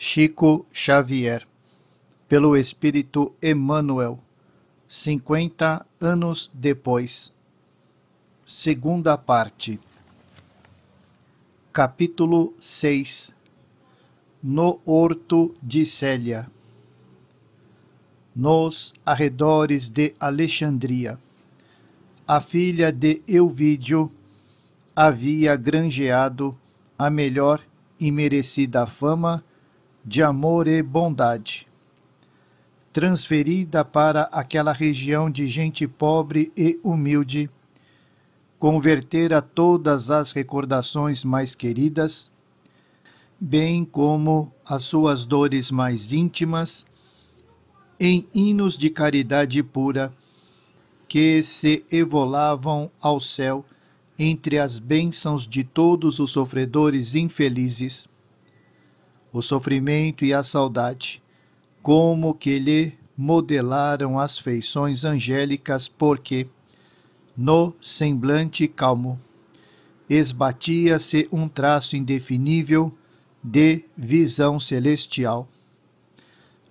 Chico Xavier, pelo Espírito Emmanuel, 50 anos depois. Segunda parte. Capítulo 6 No Horto de Célia Nos arredores de Alexandria, a filha de Euvídio havia granjeado a melhor e merecida fama de amor e bondade, transferida para aquela região de gente pobre e humilde, convertera todas as recordações mais queridas, bem como as suas dores mais íntimas, em hinos de caridade pura que se evolavam ao céu entre as bênçãos de todos os sofredores infelizes o sofrimento e a saudade, como que lhe modelaram as feições angélicas, porque, no semblante calmo, esbatia-se um traço indefinível de visão celestial.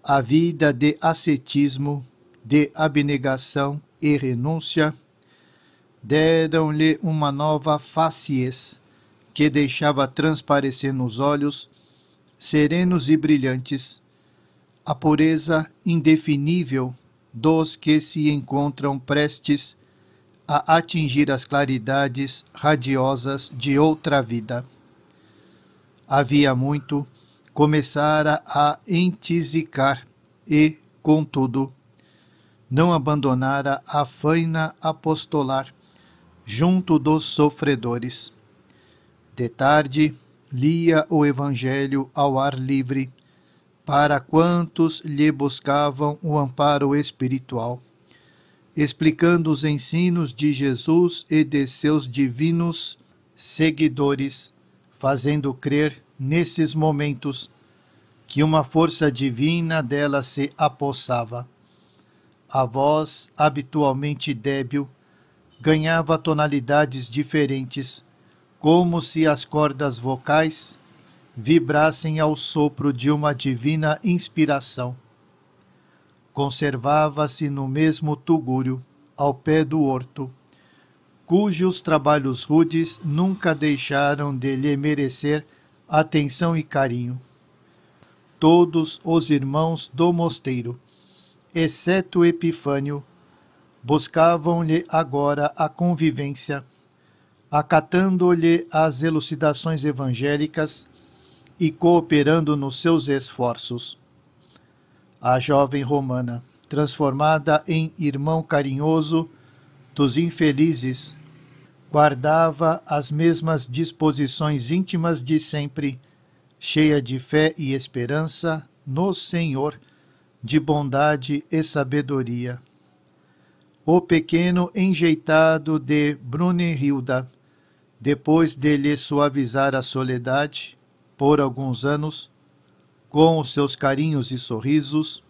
A vida de ascetismo, de abnegação e renúncia deram-lhe uma nova faciez que deixava transparecer nos olhos serenos e brilhantes, a pureza indefinível dos que se encontram prestes a atingir as claridades radiosas de outra vida. Havia muito, começara a entisicar e, contudo, não abandonara a faina apostolar junto dos sofredores. De tarde, lia o Evangelho ao ar livre, para quantos lhe buscavam o amparo espiritual, explicando os ensinos de Jesus e de seus divinos seguidores, fazendo crer, nesses momentos, que uma força divina dela se apossava. A voz, habitualmente débil, ganhava tonalidades diferentes como se as cordas vocais vibrassem ao sopro de uma divina inspiração. Conservava-se no mesmo tugúrio, ao pé do horto, cujos trabalhos rudes nunca deixaram de lhe merecer atenção e carinho. Todos os irmãos do mosteiro, exceto Epifânio, buscavam-lhe agora a convivência acatando-lhe as elucidações evangélicas e cooperando nos seus esforços. A jovem romana, transformada em irmão carinhoso dos infelizes, guardava as mesmas disposições íntimas de sempre, cheia de fé e esperança no Senhor, de bondade e sabedoria. O pequeno enjeitado de Brunehilda depois de lhe suavizar a soledade por alguns anos, com os seus carinhos e sorrisos,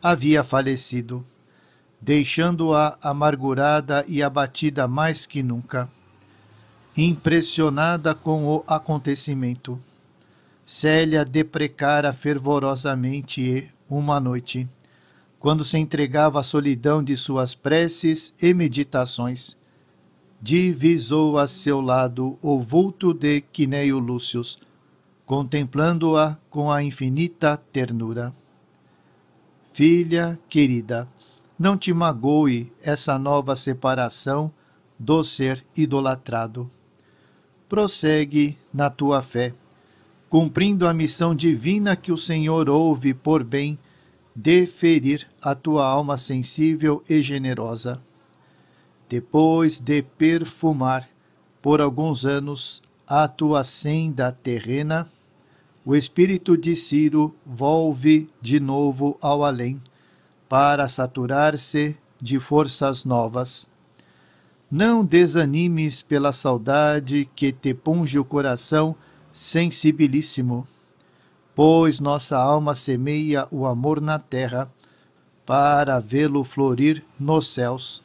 havia falecido, deixando-a amargurada e abatida mais que nunca. Impressionada com o acontecimento, Célia deprecara fervorosamente e, uma noite, quando se entregava à solidão de suas preces e meditações, divisou a seu lado o vulto de Quineio Lúcius, contemplando-a com a infinita ternura. Filha querida, não te magoe essa nova separação do ser idolatrado. Prossegue na tua fé, cumprindo a missão divina que o Senhor ouve por bem deferir à tua alma sensível e generosa depois de perfumar por alguns anos a tua senda terrena, o espírito de Ciro volve de novo ao além, para saturar-se de forças novas. Não desanimes pela saudade que te punge o coração sensibilíssimo, pois nossa alma semeia o amor na terra, para vê-lo florir nos céus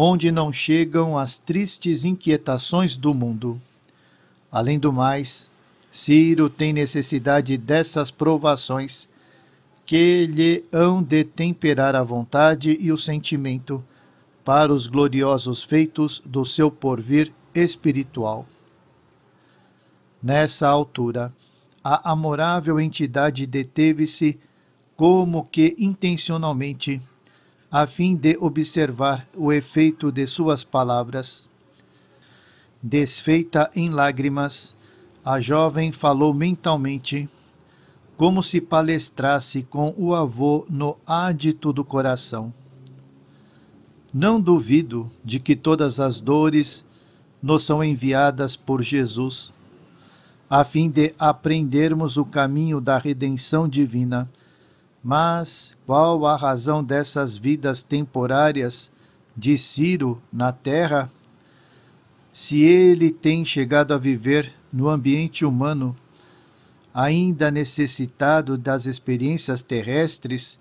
onde não chegam as tristes inquietações do mundo. Além do mais, Ciro tem necessidade dessas provações que lhe hão de temperar a vontade e o sentimento para os gloriosos feitos do seu porvir espiritual. Nessa altura, a amorável entidade deteve-se como que intencionalmente a fim de observar o efeito de suas palavras. Desfeita em lágrimas, a jovem falou mentalmente, como se palestrasse com o avô no ádito do coração. Não duvido de que todas as dores nos são enviadas por Jesus, a fim de aprendermos o caminho da redenção divina mas qual a razão dessas vidas temporárias de Ciro na terra? Se ele tem chegado a viver no ambiente humano, ainda necessitado das experiências terrestres,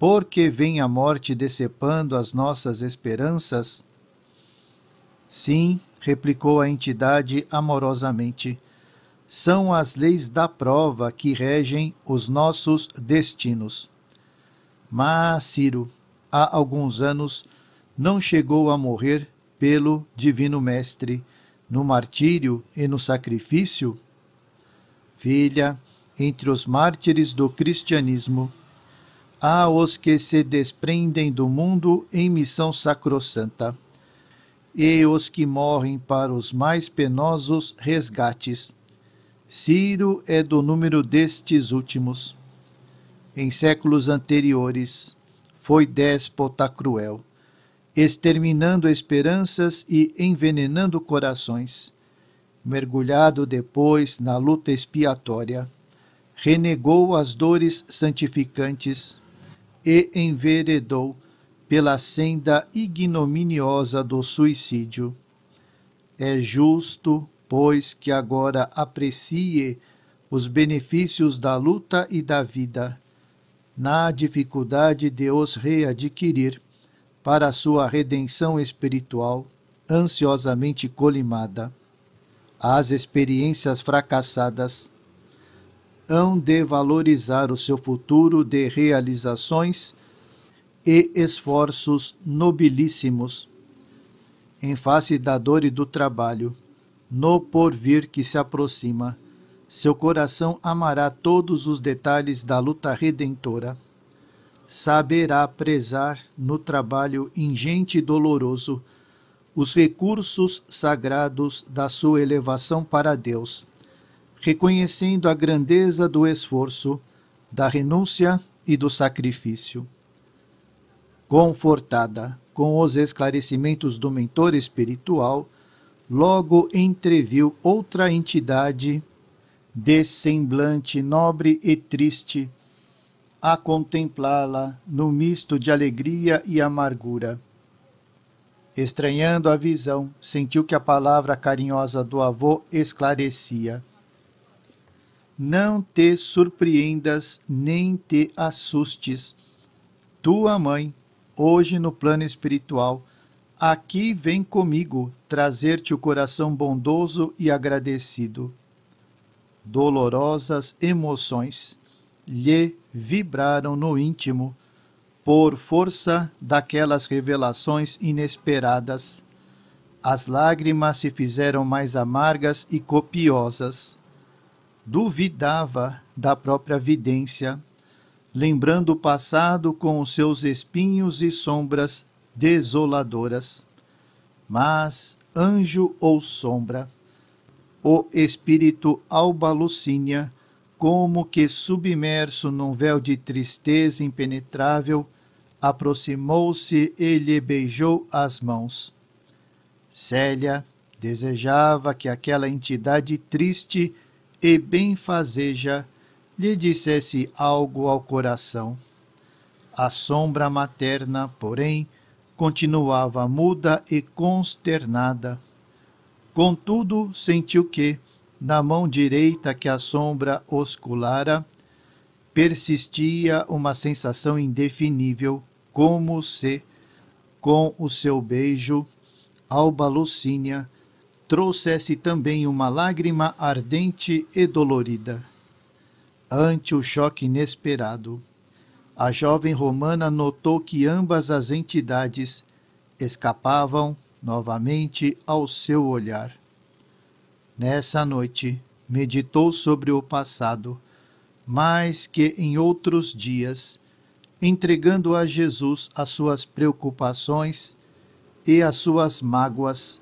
por que vem a morte decepando as nossas esperanças? Sim, replicou a entidade amorosamente são as leis da prova que regem os nossos destinos. Mas Ciro, há alguns anos, não chegou a morrer pelo Divino Mestre, no martírio e no sacrifício? Filha, entre os mártires do cristianismo, há os que se desprendem do mundo em missão sacrossanta, e os que morrem para os mais penosos resgates Ciro é do número destes últimos. Em séculos anteriores, foi déspota cruel, exterminando esperanças e envenenando corações. Mergulhado depois na luta expiatória, renegou as dores santificantes e enveredou pela senda ignominiosa do suicídio. É justo pois que agora aprecie os benefícios da luta e da vida, na dificuldade de os readquirir para sua redenção espiritual ansiosamente colimada. As experiências fracassadas hão de valorizar o seu futuro de realizações e esforços nobilíssimos em face da dor e do trabalho no porvir que se aproxima. Seu coração amará todos os detalhes da luta redentora. Saberá prezar no trabalho ingente e doloroso os recursos sagrados da sua elevação para Deus, reconhecendo a grandeza do esforço, da renúncia e do sacrifício. Confortada com os esclarecimentos do mentor espiritual, logo entreviu outra entidade de semblante nobre e triste a contemplá-la no misto de alegria e amargura. Estranhando a visão, sentiu que a palavra carinhosa do avô esclarecia. Não te surpreendas nem te assustes. Tua mãe, hoje no plano espiritual, Aqui vem comigo trazer-te o coração bondoso e agradecido. Dolorosas emoções lhe vibraram no íntimo, por força daquelas revelações inesperadas. As lágrimas se fizeram mais amargas e copiosas. Duvidava da própria vidência, lembrando o passado com os seus espinhos e sombras desoladoras, mas anjo ou sombra, o espírito albalucínia, como que submerso num véu de tristeza impenetrável, aproximou-se e lhe beijou as mãos. Célia desejava que aquela entidade triste e benfazeja lhe dissesse algo ao coração. A sombra materna, porém, continuava muda e consternada. Contudo, sentiu que, na mão direita que a sombra osculara, persistia uma sensação indefinível, como se, com o seu beijo, Alba Lucínia trouxesse também uma lágrima ardente e dolorida. Ante o choque inesperado, a jovem romana notou que ambas as entidades escapavam novamente ao seu olhar. Nessa noite, meditou sobre o passado, mais que em outros dias, entregando a Jesus as suas preocupações e as suas mágoas,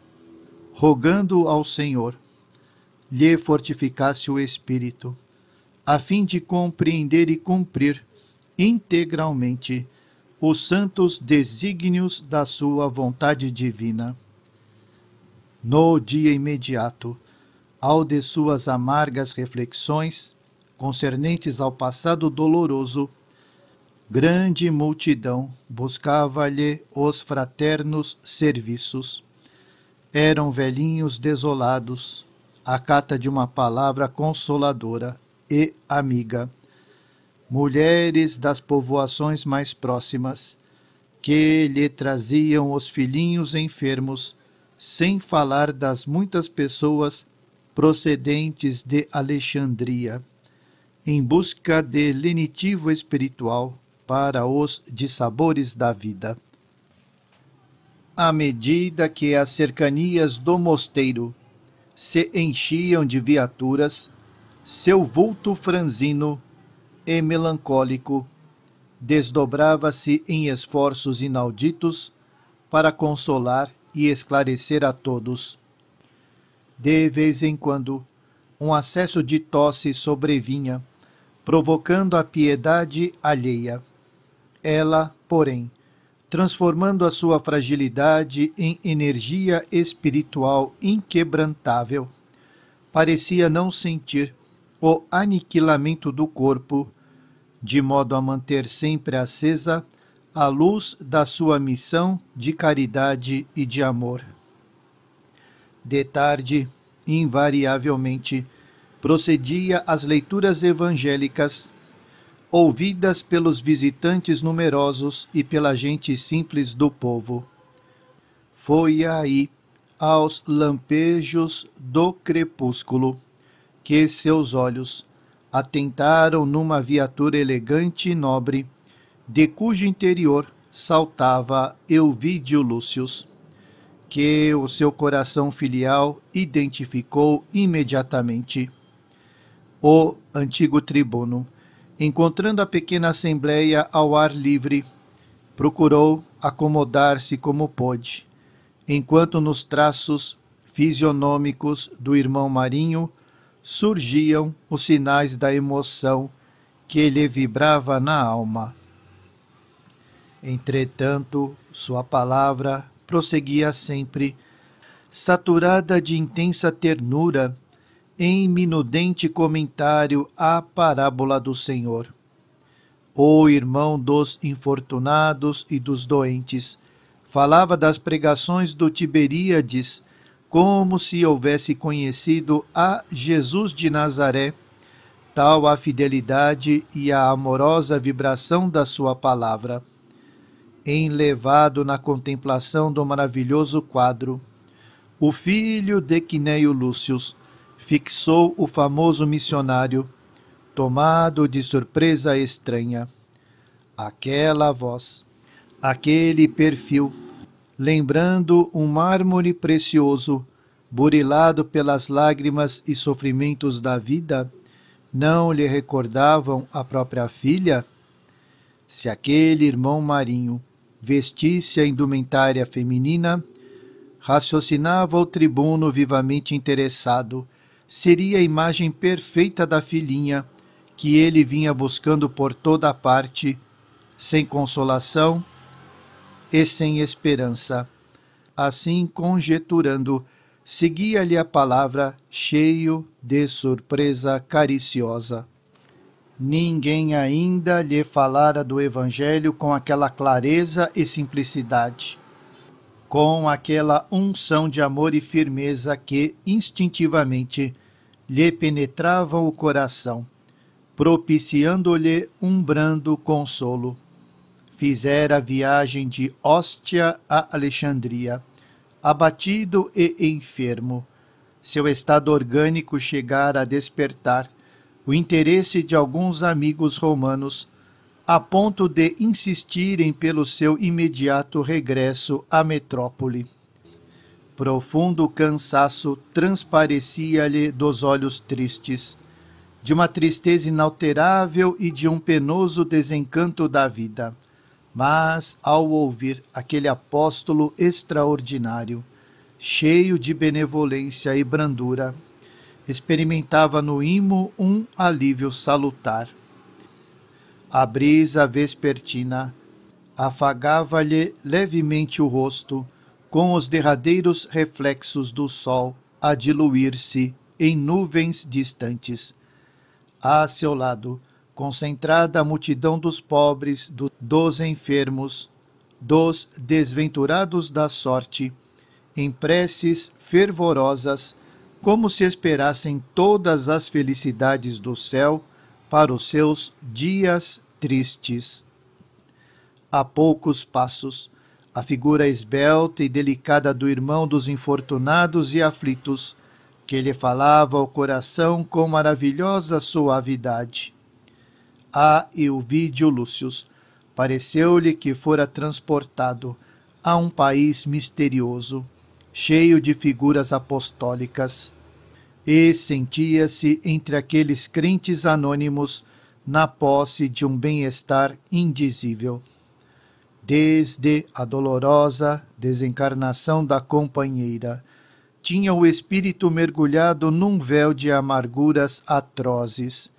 rogando ao Senhor lhe fortificasse o espírito, a fim de compreender e cumprir integralmente os santos desígnios da sua vontade divina. No dia imediato, ao de suas amargas reflexões concernentes ao passado doloroso, grande multidão buscava-lhe os fraternos serviços. Eram velhinhos desolados, à cata de uma palavra consoladora e amiga mulheres das povoações mais próximas, que lhe traziam os filhinhos enfermos, sem falar das muitas pessoas procedentes de Alexandria, em busca de lenitivo espiritual para os dissabores da vida. À medida que as cercanias do mosteiro se enchiam de viaturas, seu vulto franzino e melancólico, desdobrava-se em esforços inauditos para consolar e esclarecer a todos. De vez em quando, um acesso de tosse sobrevinha, provocando a piedade alheia. Ela, porém, transformando a sua fragilidade em energia espiritual inquebrantável, parecia não sentir o aniquilamento do corpo de modo a manter sempre acesa a luz da sua missão de caridade e de amor. De tarde, invariavelmente, procedia às leituras evangélicas, ouvidas pelos visitantes numerosos e pela gente simples do povo. Foi aí, aos lampejos do crepúsculo, que seus olhos atentaram numa viatura elegante e nobre, de cujo interior saltava Euvídio Lúcius, que o seu coração filial identificou imediatamente. O antigo tribuno, encontrando a pequena assembleia ao ar livre, procurou acomodar-se como pôde, enquanto nos traços fisionômicos do irmão Marinho surgiam os sinais da emoção que lhe vibrava na alma. Entretanto, sua palavra prosseguia sempre, saturada de intensa ternura, em minudente comentário à parábola do Senhor. O irmão dos infortunados e dos doentes falava das pregações do Tiberíades como se houvesse conhecido a Jesus de Nazaré, tal a fidelidade e a amorosa vibração da sua palavra. Enlevado na contemplação do maravilhoso quadro, o filho de Quineio Lúcio fixou o famoso missionário, tomado de surpresa estranha. Aquela voz, aquele perfil, lembrando um mármore precioso, burilado pelas lágrimas e sofrimentos da vida, não lhe recordavam a própria filha? Se aquele irmão marinho vestisse a indumentária feminina, raciocinava o tribuno vivamente interessado, seria a imagem perfeita da filhinha que ele vinha buscando por toda a parte, sem consolação, e sem esperança. Assim conjeturando, seguia-lhe a palavra, cheio de surpresa cariciosa. Ninguém ainda lhe falara do Evangelho com aquela clareza e simplicidade, com aquela unção de amor e firmeza que, instintivamente, lhe penetravam o coração, propiciando-lhe um brando consolo fizera a viagem de Ostia a Alexandria, abatido e enfermo. Seu estado orgânico chegara a despertar o interesse de alguns amigos romanos, a ponto de insistirem pelo seu imediato regresso à metrópole. Profundo cansaço transparecia-lhe dos olhos tristes, de uma tristeza inalterável e de um penoso desencanto da vida mas, ao ouvir aquele apóstolo extraordinário, cheio de benevolência e brandura, experimentava no imo um alívio salutar. A brisa vespertina afagava-lhe levemente o rosto, com os derradeiros reflexos do sol a diluir-se em nuvens distantes. A seu lado, concentrada a multidão dos pobres, do, dos enfermos, dos desventurados da sorte, em preces fervorosas, como se esperassem todas as felicidades do céu para os seus dias tristes. A poucos passos, a figura esbelta e delicada do irmão dos infortunados e aflitos, que lhe falava ao coração com maravilhosa suavidade a Elvídio Lúcius, pareceu-lhe que fora transportado a um país misterioso, cheio de figuras apostólicas, e sentia-se entre aqueles crentes anônimos na posse de um bem-estar indizível. Desde a dolorosa desencarnação da companheira, tinha o espírito mergulhado num véu de amarguras atrozes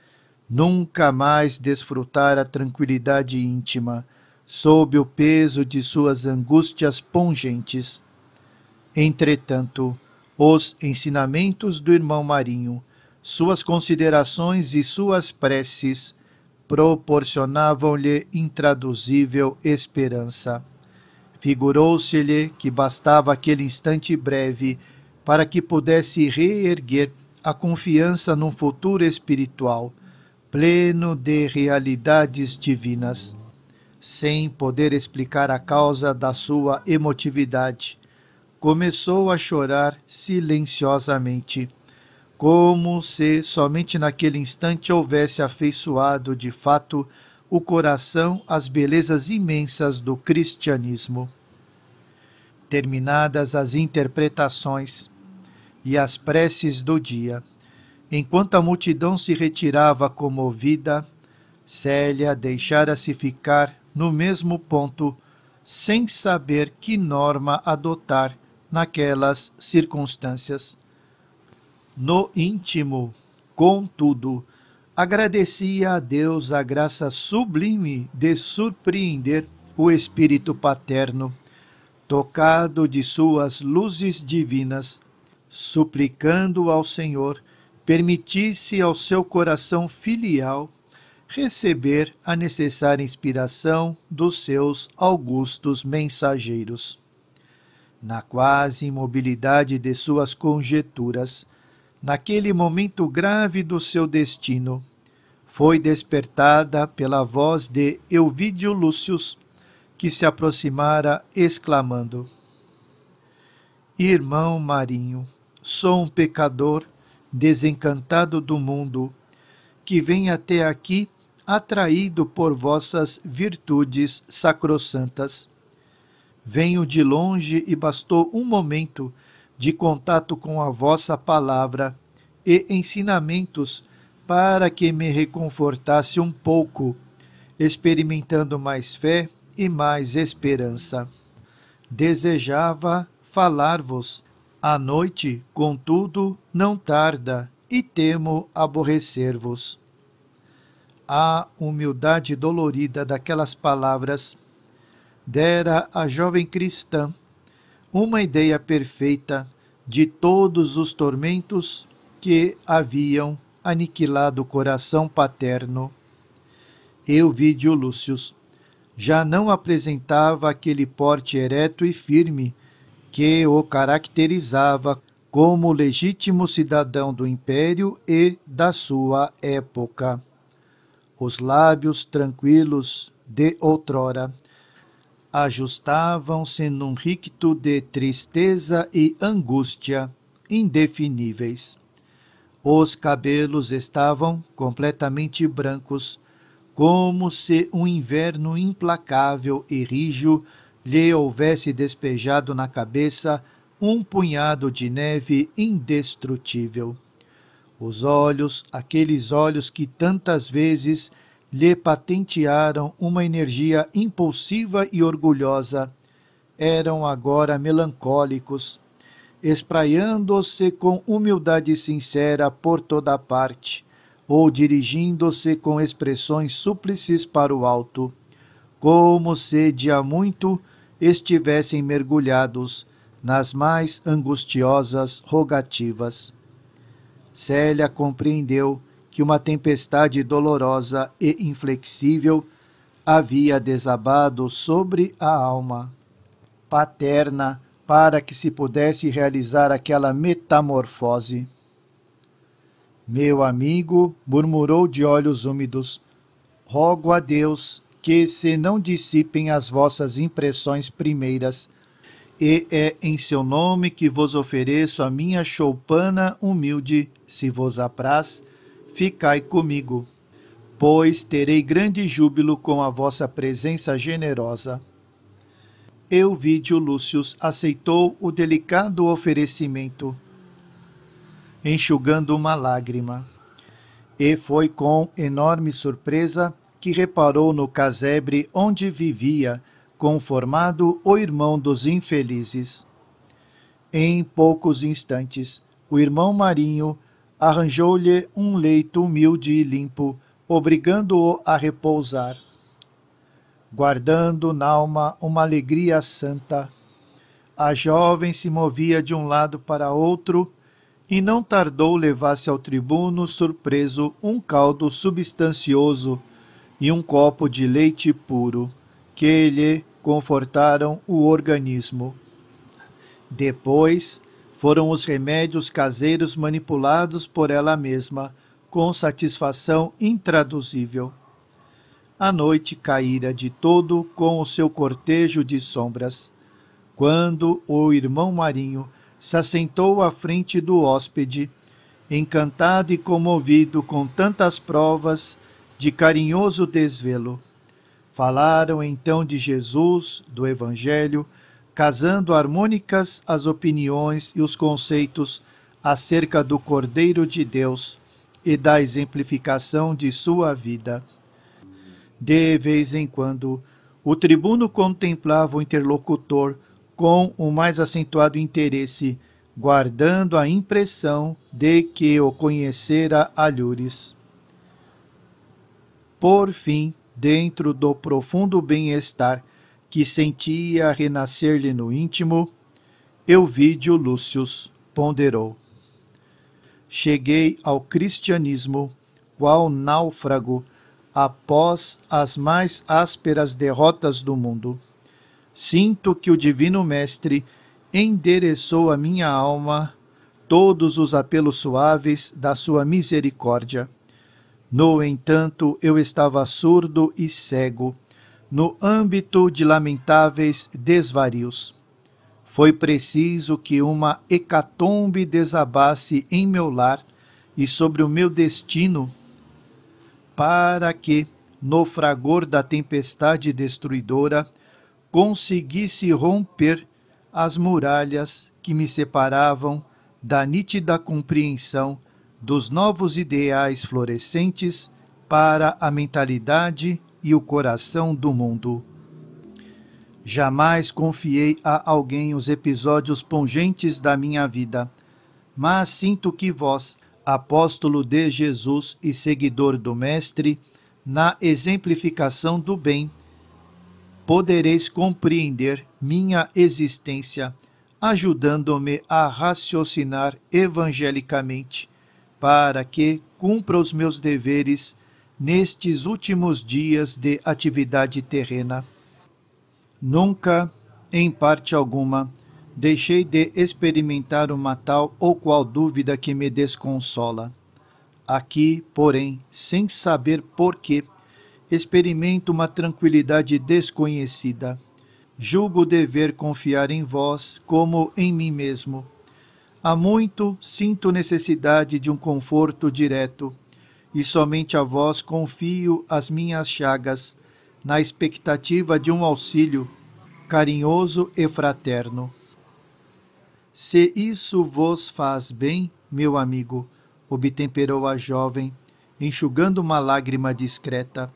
nunca mais desfrutar a tranquilidade íntima, sob o peso de suas angústias pungentes. Entretanto, os ensinamentos do irmão Marinho, suas considerações e suas preces proporcionavam-lhe intraduzível esperança. Figurou-se-lhe que bastava aquele instante breve para que pudesse reerguer a confiança num futuro espiritual pleno de realidades divinas, sem poder explicar a causa da sua emotividade, começou a chorar silenciosamente, como se somente naquele instante houvesse afeiçoado de fato o coração às belezas imensas do cristianismo. Terminadas as interpretações e as preces do dia, Enquanto a multidão se retirava comovida, Célia deixara-se ficar no mesmo ponto, sem saber que norma adotar naquelas circunstâncias. No íntimo, contudo, agradecia a Deus a graça sublime de surpreender o Espírito Paterno, tocado de suas luzes divinas, suplicando ao Senhor permitisse ao seu coração filial receber a necessária inspiração dos seus augustos mensageiros. Na quase imobilidade de suas conjeturas, naquele momento grave do seu destino, foi despertada pela voz de Euvídio Lúcius, que se aproximara exclamando: Irmão Marinho, sou um pecador desencantado do mundo, que vem até aqui atraído por vossas virtudes sacrossantas. Venho de longe e bastou um momento de contato com a vossa palavra e ensinamentos para que me reconfortasse um pouco, experimentando mais fé e mais esperança. Desejava falar-vos a noite, contudo, não tarda, e temo aborrecer-vos. A humildade dolorida daquelas palavras dera à jovem cristã uma ideia perfeita de todos os tormentos que haviam aniquilado o coração paterno. Eu vi de Lúcius já não apresentava aquele porte ereto e firme que o caracterizava como legítimo cidadão do império e da sua época. Os lábios tranquilos de outrora ajustavam-se num ricto de tristeza e angústia indefiníveis. Os cabelos estavam completamente brancos, como se um inverno implacável e rijo lhe houvesse despejado na cabeça um punhado de neve indestrutível. Os olhos, aqueles olhos que tantas vezes lhe patentearam uma energia impulsiva e orgulhosa, eram agora melancólicos, espraiando-se com humildade sincera por toda parte, ou dirigindo-se com expressões súplices para o alto, como de há muito estivessem mergulhados nas mais angustiosas rogativas. Célia compreendeu que uma tempestade dolorosa e inflexível havia desabado sobre a alma paterna para que se pudesse realizar aquela metamorfose. Meu amigo, murmurou de olhos úmidos, rogo a Deus que se não dissipem as vossas impressões primeiras. E é em seu nome que vos ofereço a minha choupana humilde, se vos apraz, ficai comigo, pois terei grande júbilo com a vossa presença generosa. Euvídio Lúcio aceitou o delicado oferecimento, enxugando uma lágrima, e foi com enorme surpresa que reparou no casebre onde vivia, conformado o irmão dos infelizes. Em poucos instantes, o irmão Marinho arranjou-lhe um leito humilde e limpo, obrigando-o a repousar, guardando n'alma uma alegria santa. A jovem se movia de um lado para outro e não tardou levar-se ao tribuno surpreso um caldo substancioso e um copo de leite puro, que lhe confortaram o organismo. Depois foram os remédios caseiros manipulados por ela mesma, com satisfação intraduzível. A noite caíra de todo com o seu cortejo de sombras. Quando o irmão Marinho se assentou à frente do hóspede, encantado e comovido com tantas provas de carinhoso desvelo. Falaram então de Jesus, do Evangelho, casando harmônicas as opiniões e os conceitos acerca do Cordeiro de Deus e da exemplificação de sua vida. De vez em quando, o tribuno contemplava o interlocutor com o mais acentuado interesse, guardando a impressão de que o conhecera alhures. Por fim, dentro do profundo bem-estar que sentia renascer-lhe no íntimo, Euvídio Lúcius ponderou: Cheguei ao cristianismo, qual náufrago, após as mais ásperas derrotas do mundo. Sinto que o Divino Mestre endereçou à minha alma todos os apelos suaves da sua misericórdia no entanto, eu estava surdo e cego, no âmbito de lamentáveis desvarios. Foi preciso que uma hecatombe desabasse em meu lar e sobre o meu destino, para que, no fragor da tempestade destruidora, conseguisse romper as muralhas que me separavam da nítida compreensão dos novos ideais florescentes para a mentalidade e o coração do mundo. Jamais confiei a alguém os episódios pungentes da minha vida, mas sinto que vós, apóstolo de Jesus e seguidor do Mestre, na exemplificação do bem, podereis compreender minha existência, ajudando-me a raciocinar evangelicamente para que cumpra os meus deveres nestes últimos dias de atividade terrena. Nunca, em parte alguma, deixei de experimentar uma tal ou qual dúvida que me desconsola. Aqui, porém, sem saber porquê, experimento uma tranquilidade desconhecida. Julgo dever confiar em vós como em mim mesmo Há muito sinto necessidade de um conforto direto, e somente a vós confio as minhas chagas, na expectativa de um auxílio carinhoso e fraterno. Se isso vos faz bem, meu amigo, obtemperou a jovem, enxugando uma lágrima discreta,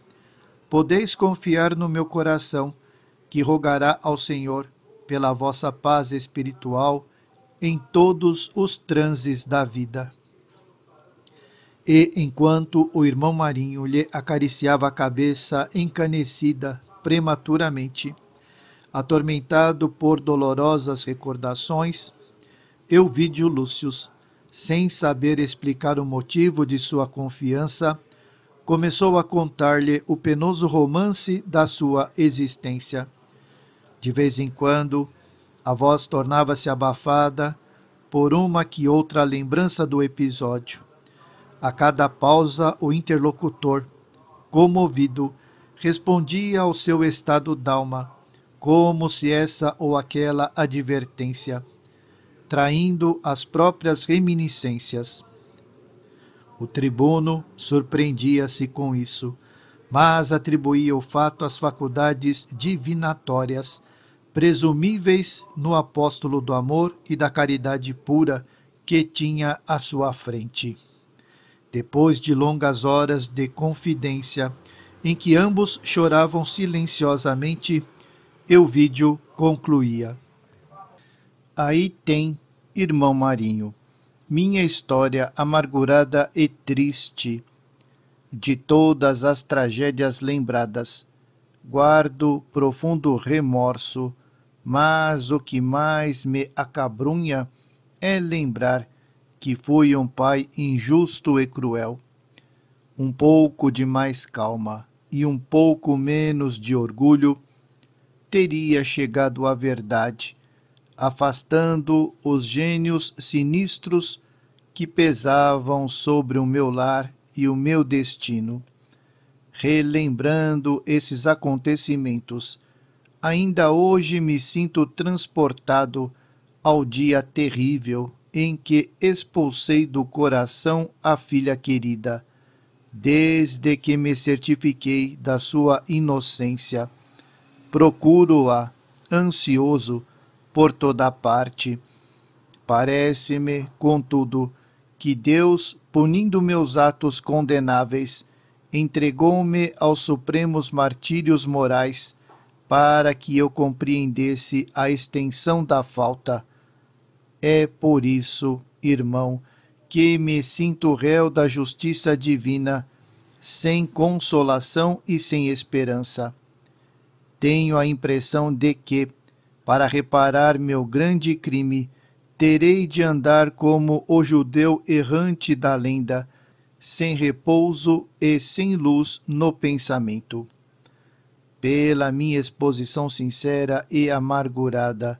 podeis confiar no meu coração, que rogará ao Senhor pela vossa paz espiritual em todos os transes da vida. E enquanto o irmão Marinho lhe acariciava a cabeça encanecida prematuramente, atormentado por dolorosas recordações, Euvídio Lúcio, sem saber explicar o motivo de sua confiança, começou a contar-lhe o penoso romance da sua existência. De vez em quando, a voz tornava-se abafada por uma que outra lembrança do episódio. A cada pausa, o interlocutor, comovido, respondia ao seu estado d'alma, como se essa ou aquela advertência, traindo as próprias reminiscências. O tribuno surpreendia-se com isso, mas atribuía o fato às faculdades divinatórias presumíveis no apóstolo do amor e da caridade pura que tinha à sua frente. Depois de longas horas de confidência, em que ambos choravam silenciosamente, Euvídio concluía: Aí tem, irmão Marinho, minha história amargurada e triste. De todas as tragédias lembradas, guardo profundo remorso mas o que mais me acabrunha é lembrar que fui um pai injusto e cruel. Um pouco de mais calma e um pouco menos de orgulho teria chegado à verdade, afastando os gênios sinistros que pesavam sobre o meu lar e o meu destino. Relembrando esses acontecimentos, ainda hoje me sinto transportado ao dia terrível em que expulsei do coração a filha querida, desde que me certifiquei da sua inocência. Procuro-a, ansioso, por toda parte. Parece-me, contudo, que Deus, punindo meus atos condenáveis, entregou-me aos supremos martírios morais para que eu compreendesse a extensão da falta. É por isso, irmão, que me sinto réu da justiça divina, sem consolação e sem esperança. Tenho a impressão de que, para reparar meu grande crime, terei de andar como o judeu errante da lenda, sem repouso e sem luz no pensamento pela minha exposição sincera e amargurada.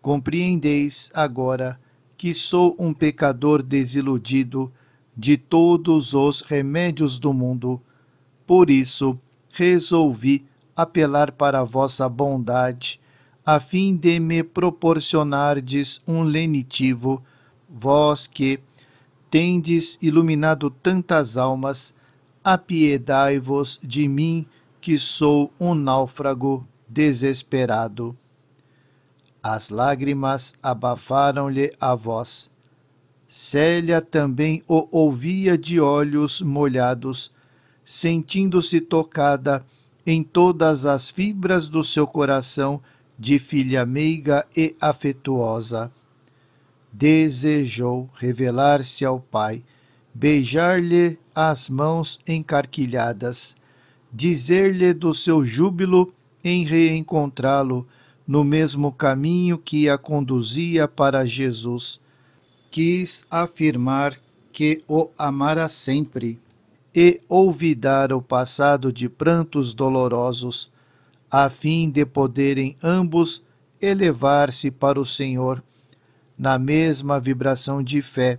Compreendeis agora que sou um pecador desiludido de todos os remédios do mundo. Por isso, resolvi apelar para a vossa bondade, a fim de me proporcionardes um lenitivo, vós que tendes iluminado tantas almas, apiedai-vos de mim que sou um náufrago desesperado. As lágrimas abafaram-lhe a voz. Célia também o ouvia de olhos molhados, sentindo-se tocada em todas as fibras do seu coração de filha meiga e afetuosa. Desejou revelar-se ao pai, beijar-lhe as mãos encarquilhadas, dizer-lhe do seu júbilo em reencontrá-lo no mesmo caminho que a conduzia para Jesus. Quis afirmar que o amara sempre e olvidar o passado de prantos dolorosos, a fim de poderem ambos elevar-se para o Senhor na mesma vibração de fé.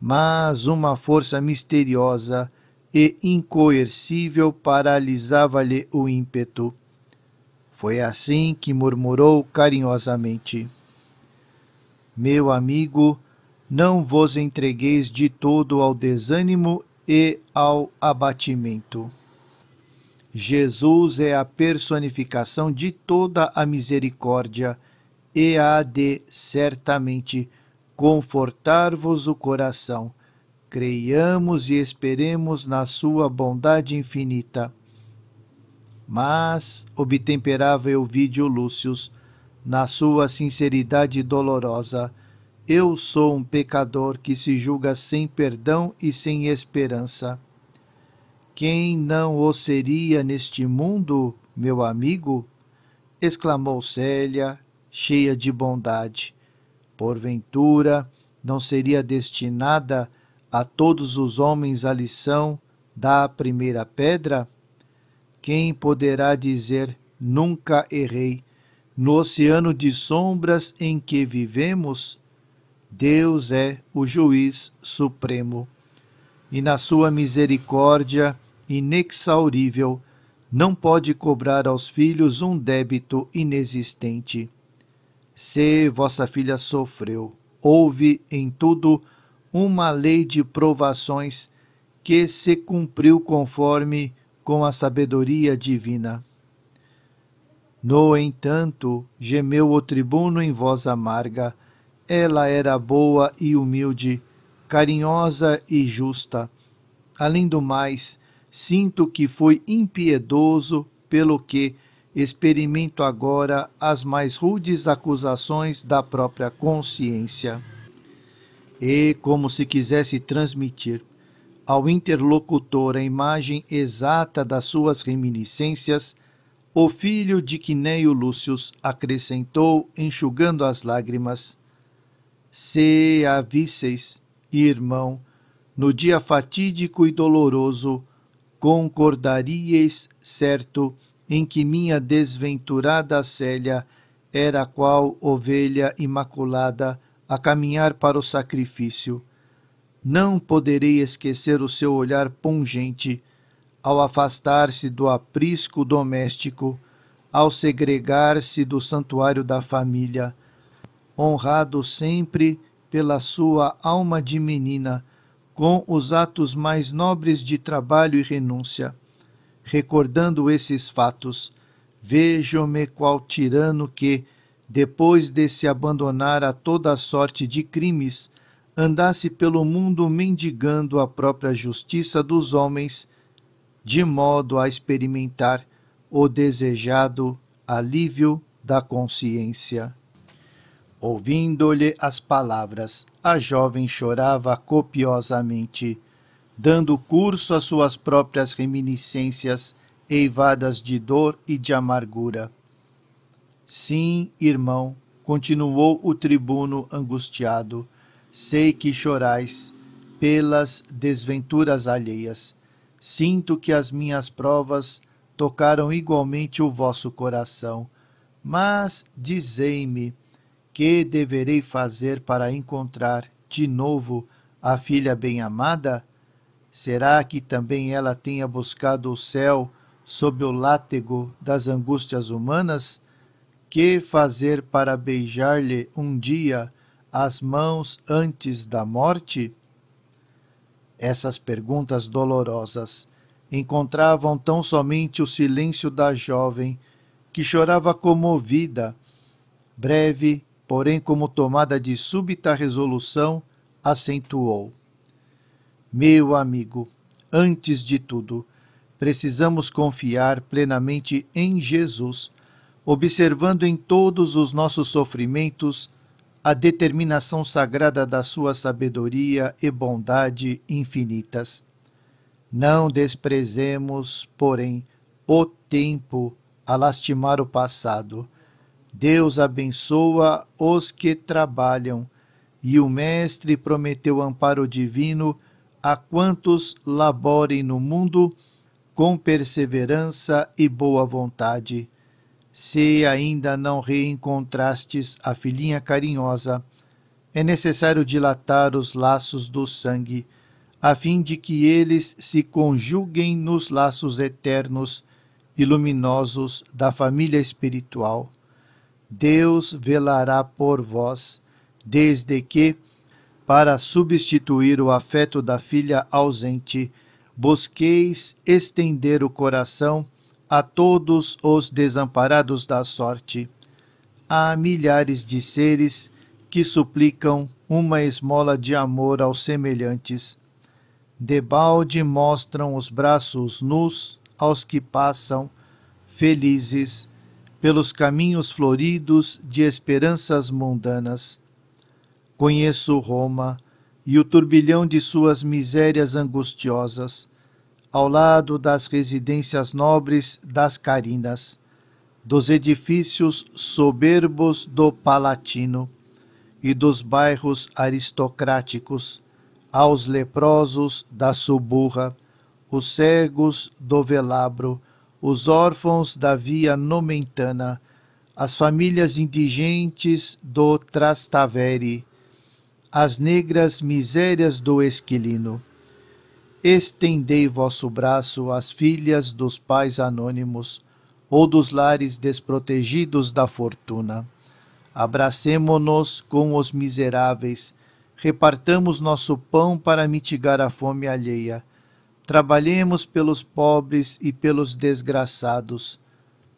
Mas uma força misteriosa e incoercível paralisava-lhe o ímpeto. Foi assim que murmurou carinhosamente: Meu amigo, não vos entregueis de todo ao desânimo e ao abatimento. Jesus é a personificação de toda a misericórdia e há de certamente confortar-vos o coração creiamos e esperemos na sua bondade infinita. Mas, obtemperava Elvídio Lúcius, na sua sinceridade dolorosa, eu sou um pecador que se julga sem perdão e sem esperança. Quem não o seria neste mundo, meu amigo? exclamou Célia, cheia de bondade. Porventura, não seria destinada a todos os homens a lição da primeira pedra? Quem poderá dizer nunca errei? No oceano de sombras em que vivemos, Deus é o juiz supremo. E na sua misericórdia inexaurível, não pode cobrar aos filhos um débito inexistente. Se vossa filha sofreu, ouve em tudo uma lei de provações que se cumpriu conforme com a sabedoria divina. No entanto, gemeu o tribuno em voz amarga, ela era boa e humilde, carinhosa e justa. Além do mais, sinto que fui impiedoso, pelo que experimento agora as mais rudes acusações da própria consciência e como se quisesse transmitir ao interlocutor a imagem exata das suas reminiscências, o filho de Quineio Lúcio acrescentou, enxugando as lágrimas: Se a visseis, irmão, no dia fatídico e doloroso, concordaríeis, certo, em que minha desventurada Célia era qual ovelha imaculada a caminhar para o sacrifício, não poderei esquecer o seu olhar pungente ao afastar-se do aprisco doméstico, ao segregar-se do santuário da família, honrado sempre pela sua alma de menina, com os atos mais nobres de trabalho e renúncia. Recordando esses fatos, vejo-me qual tirano que, depois de se abandonar a toda sorte de crimes, andasse pelo mundo mendigando a própria justiça dos homens, de modo a experimentar o desejado alívio da consciência. Ouvindo-lhe as palavras, a jovem chorava copiosamente, dando curso às suas próprias reminiscências, eivadas de dor e de amargura. Sim, irmão, continuou o tribuno angustiado, sei que chorais pelas desventuras alheias. Sinto que as minhas provas tocaram igualmente o vosso coração. Mas dizei-me, que deverei fazer para encontrar de novo a filha bem-amada? Será que também ela tenha buscado o céu sob o látego das angústias humanas? Que fazer para beijar-lhe um dia as mãos antes da morte? Essas perguntas dolorosas encontravam tão somente o silêncio da jovem, que chorava comovida, breve, porém como tomada de súbita resolução, acentuou: Meu amigo, antes de tudo, precisamos confiar plenamente em Jesus observando em todos os nossos sofrimentos a determinação sagrada da sua sabedoria e bondade infinitas. Não desprezemos, porém, o tempo a lastimar o passado. Deus abençoa os que trabalham, e o Mestre prometeu amparo divino a quantos laborem no mundo com perseverança e boa vontade. Se ainda não reencontrastes a filhinha carinhosa, é necessário dilatar os laços do sangue, a fim de que eles se conjuguem nos laços eternos e luminosos da família espiritual. Deus velará por vós, desde que, para substituir o afeto da filha ausente, busqueis estender o coração a todos os desamparados da sorte, há milhares de seres que suplicam uma esmola de amor aos semelhantes. Debalde mostram os braços nus aos que passam, felizes, pelos caminhos floridos de esperanças mundanas. Conheço Roma e o turbilhão de suas misérias angustiosas ao lado das residências nobres das Carinas, dos edifícios soberbos do Palatino e dos bairros aristocráticos, aos leprosos da Suburra, os cegos do Velabro, os órfãos da Via Nomentana, as famílias indigentes do Trastavere, as negras misérias do Esquilino Estendei vosso braço às filhas dos pais anônimos ou dos lares desprotegidos da fortuna. Abracemo-nos com os miseráveis, repartamos nosso pão para mitigar a fome alheia. Trabalhemos pelos pobres e pelos desgraçados,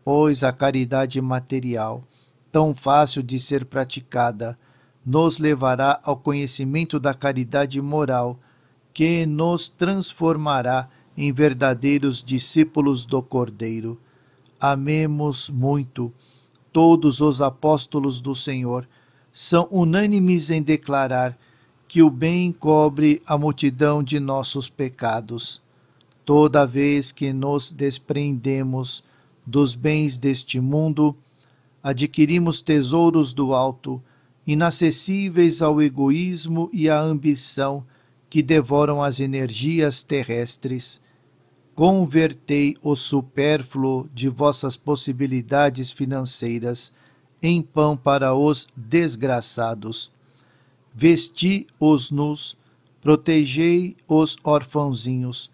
pois a caridade material, tão fácil de ser praticada, nos levará ao conhecimento da caridade moral que nos transformará em verdadeiros discípulos do Cordeiro. Amemos muito. Todos os apóstolos do Senhor são unânimes em declarar que o bem cobre a multidão de nossos pecados. Toda vez que nos desprendemos dos bens deste mundo, adquirimos tesouros do alto, inacessíveis ao egoísmo e à ambição que devoram as energias terrestres, convertei o supérfluo de vossas possibilidades financeiras em pão para os desgraçados. Vesti os nus, protegei os orfãozinhos.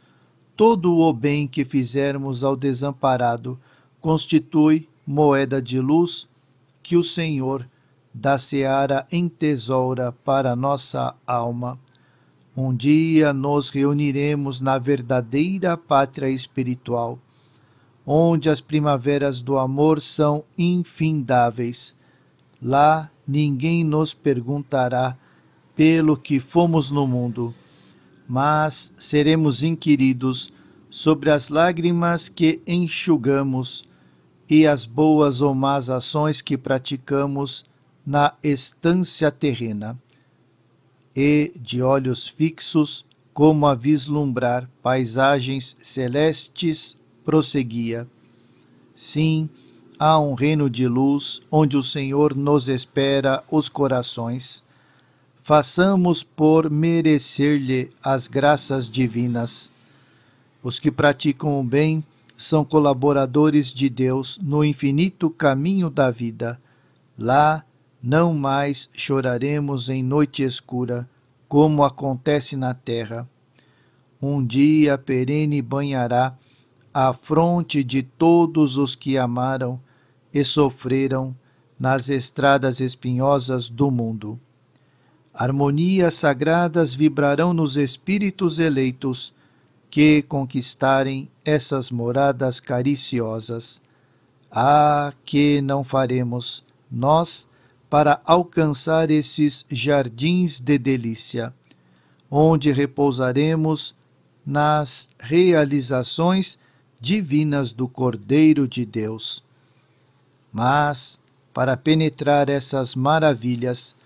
Todo o bem que fizermos ao desamparado constitui moeda de luz que o Senhor da seara entesoura para nossa alma. Um dia nos reuniremos na verdadeira pátria espiritual, onde as primaveras do amor são infindáveis. Lá ninguém nos perguntará pelo que fomos no mundo, mas seremos inquiridos sobre as lágrimas que enxugamos e as boas ou más ações que praticamos na estância terrena e, de olhos fixos, como a vislumbrar paisagens celestes, prosseguia: Sim, há um reino de luz onde o Senhor nos espera os corações. Façamos por merecer-lhe as graças divinas. Os que praticam o bem são colaboradores de Deus no infinito caminho da vida. Lá não mais choraremos em noite escura, como acontece na terra. Um dia perene banhará a fronte de todos os que amaram e sofreram nas estradas espinhosas do mundo. Harmonias sagradas vibrarão nos espíritos eleitos que conquistarem essas moradas cariciosas. Ah, que não faremos nós para alcançar esses jardins de delícia, onde repousaremos nas realizações divinas do Cordeiro de Deus. Mas, para penetrar essas maravilhas,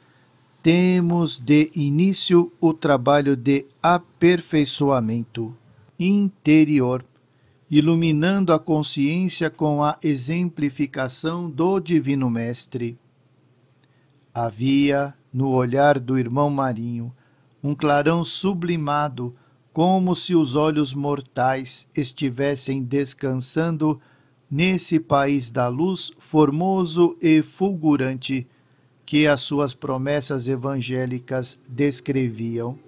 temos de início o trabalho de aperfeiçoamento interior, iluminando a consciência com a exemplificação do Divino Mestre. Havia no olhar do irmão Marinho um clarão sublimado, como se os olhos mortais estivessem descansando nesse país da luz formoso e fulgurante que as suas promessas evangélicas descreviam.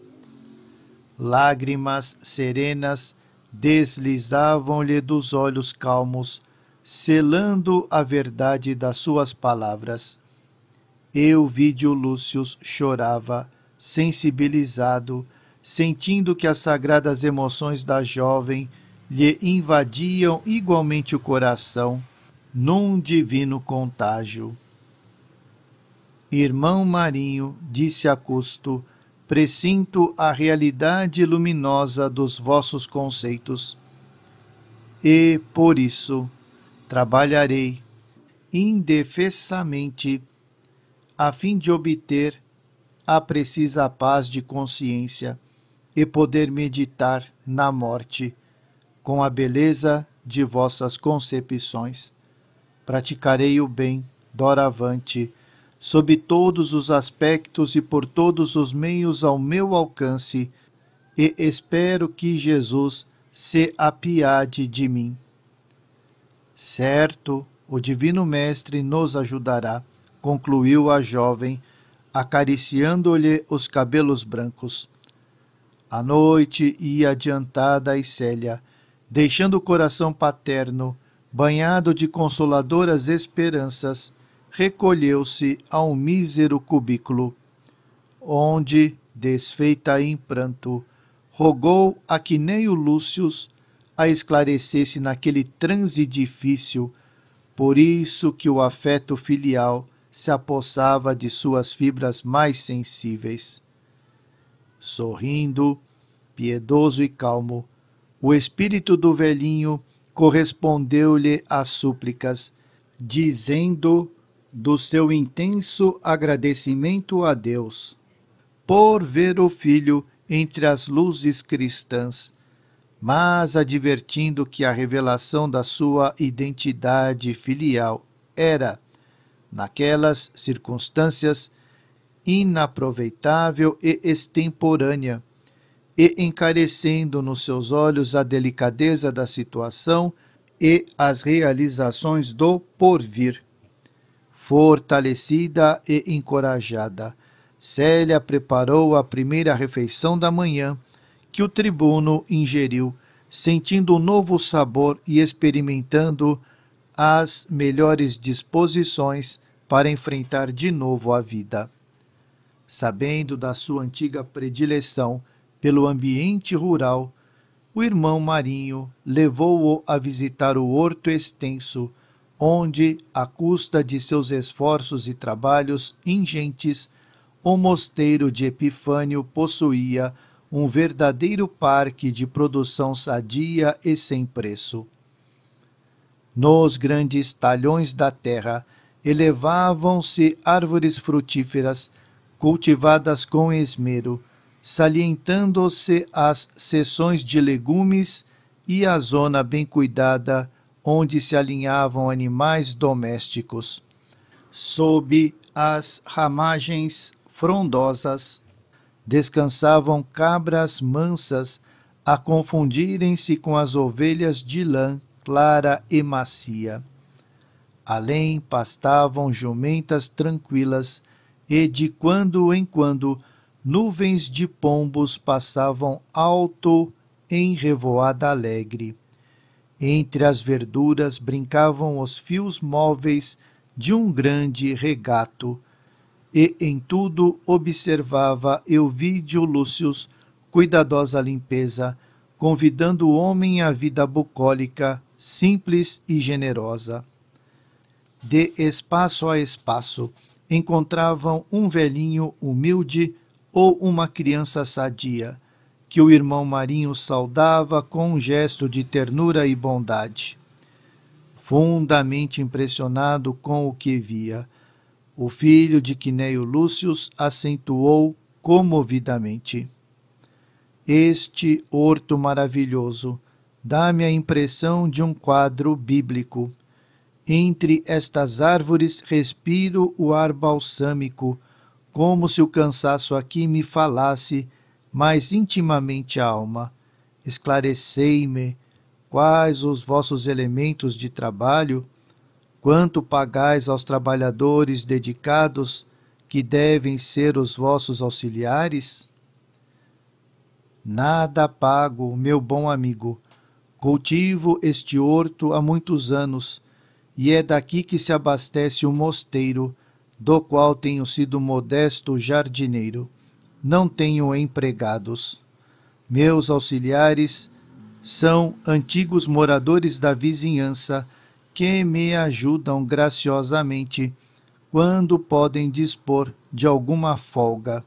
Lágrimas serenas deslizavam-lhe dos olhos calmos, selando a verdade das suas palavras. Euvídio Lúcio chorava, sensibilizado, sentindo que as sagradas emoções da jovem lhe invadiam igualmente o coração, num divino contágio. Irmão Marinho, disse a custo, presinto a realidade luminosa dos vossos conceitos. E, por isso, trabalharei indefessamente a fim de obter a precisa paz de consciência e poder meditar na morte com a beleza de vossas concepções. Praticarei o bem, doravante, sob todos os aspectos e por todos os meios ao meu alcance, e espero que Jesus se apiade de mim. Certo, o Divino Mestre nos ajudará concluiu a jovem, acariciando-lhe os cabelos brancos. A noite ia adiantada e Célia, deixando o coração paterno, banhado de consoladoras esperanças, recolheu-se a um mísero cubículo, onde, desfeita em pranto, rogou a que nem o Lúcio a esclarecesse naquele transe difícil, por isso que o afeto filial se apossava de suas fibras mais sensíveis. Sorrindo, piedoso e calmo, o espírito do velhinho correspondeu-lhe às súplicas, dizendo do seu intenso agradecimento a Deus, por ver o filho entre as luzes cristãs, mas advertindo que a revelação da sua identidade filial era, naquelas circunstâncias, inaproveitável e extemporânea, e encarecendo nos seus olhos a delicadeza da situação e as realizações do porvir. Fortalecida e encorajada, Célia preparou a primeira refeição da manhã, que o tribuno ingeriu, sentindo um novo sabor e experimentando as melhores disposições para enfrentar de novo a vida. Sabendo da sua antiga predileção pelo ambiente rural, o irmão Marinho levou-o a visitar o horto extenso, onde, à custa de seus esforços e trabalhos ingentes, o mosteiro de Epifânio possuía um verdadeiro parque de produção sadia e sem preço. Nos grandes talhões da terra elevavam-se árvores frutíferas, cultivadas com esmero, salientando-se as seções de legumes e a zona bem cuidada onde se alinhavam animais domésticos. Sob as ramagens frondosas descansavam cabras mansas a confundirem-se com as ovelhas de lã clara e macia. Além pastavam jumentas tranquilas, e de quando em quando nuvens de pombos passavam alto em revoada alegre. Entre as verduras brincavam os fios móveis de um grande regato, e em tudo observava Elvídio Lúcius cuidadosa limpeza, convidando o homem à vida bucólica, simples e generosa de espaço a espaço, encontravam um velhinho humilde ou uma criança sadia, que o irmão Marinho saudava com um gesto de ternura e bondade. Fundamente impressionado com o que via, o filho de Quineio Lúcio acentuou comovidamente. Este horto maravilhoso dá-me a impressão de um quadro bíblico entre estas árvores respiro o ar balsâmico, como se o cansaço aqui me falasse mais intimamente a alma. Esclarecei-me quais os vossos elementos de trabalho, quanto pagais aos trabalhadores dedicados que devem ser os vossos auxiliares? Nada pago, meu bom amigo. Cultivo este horto há muitos anos e é daqui que se abastece o mosteiro, do qual tenho sido modesto jardineiro. Não tenho empregados. Meus auxiliares são antigos moradores da vizinhança que me ajudam graciosamente quando podem dispor de alguma folga.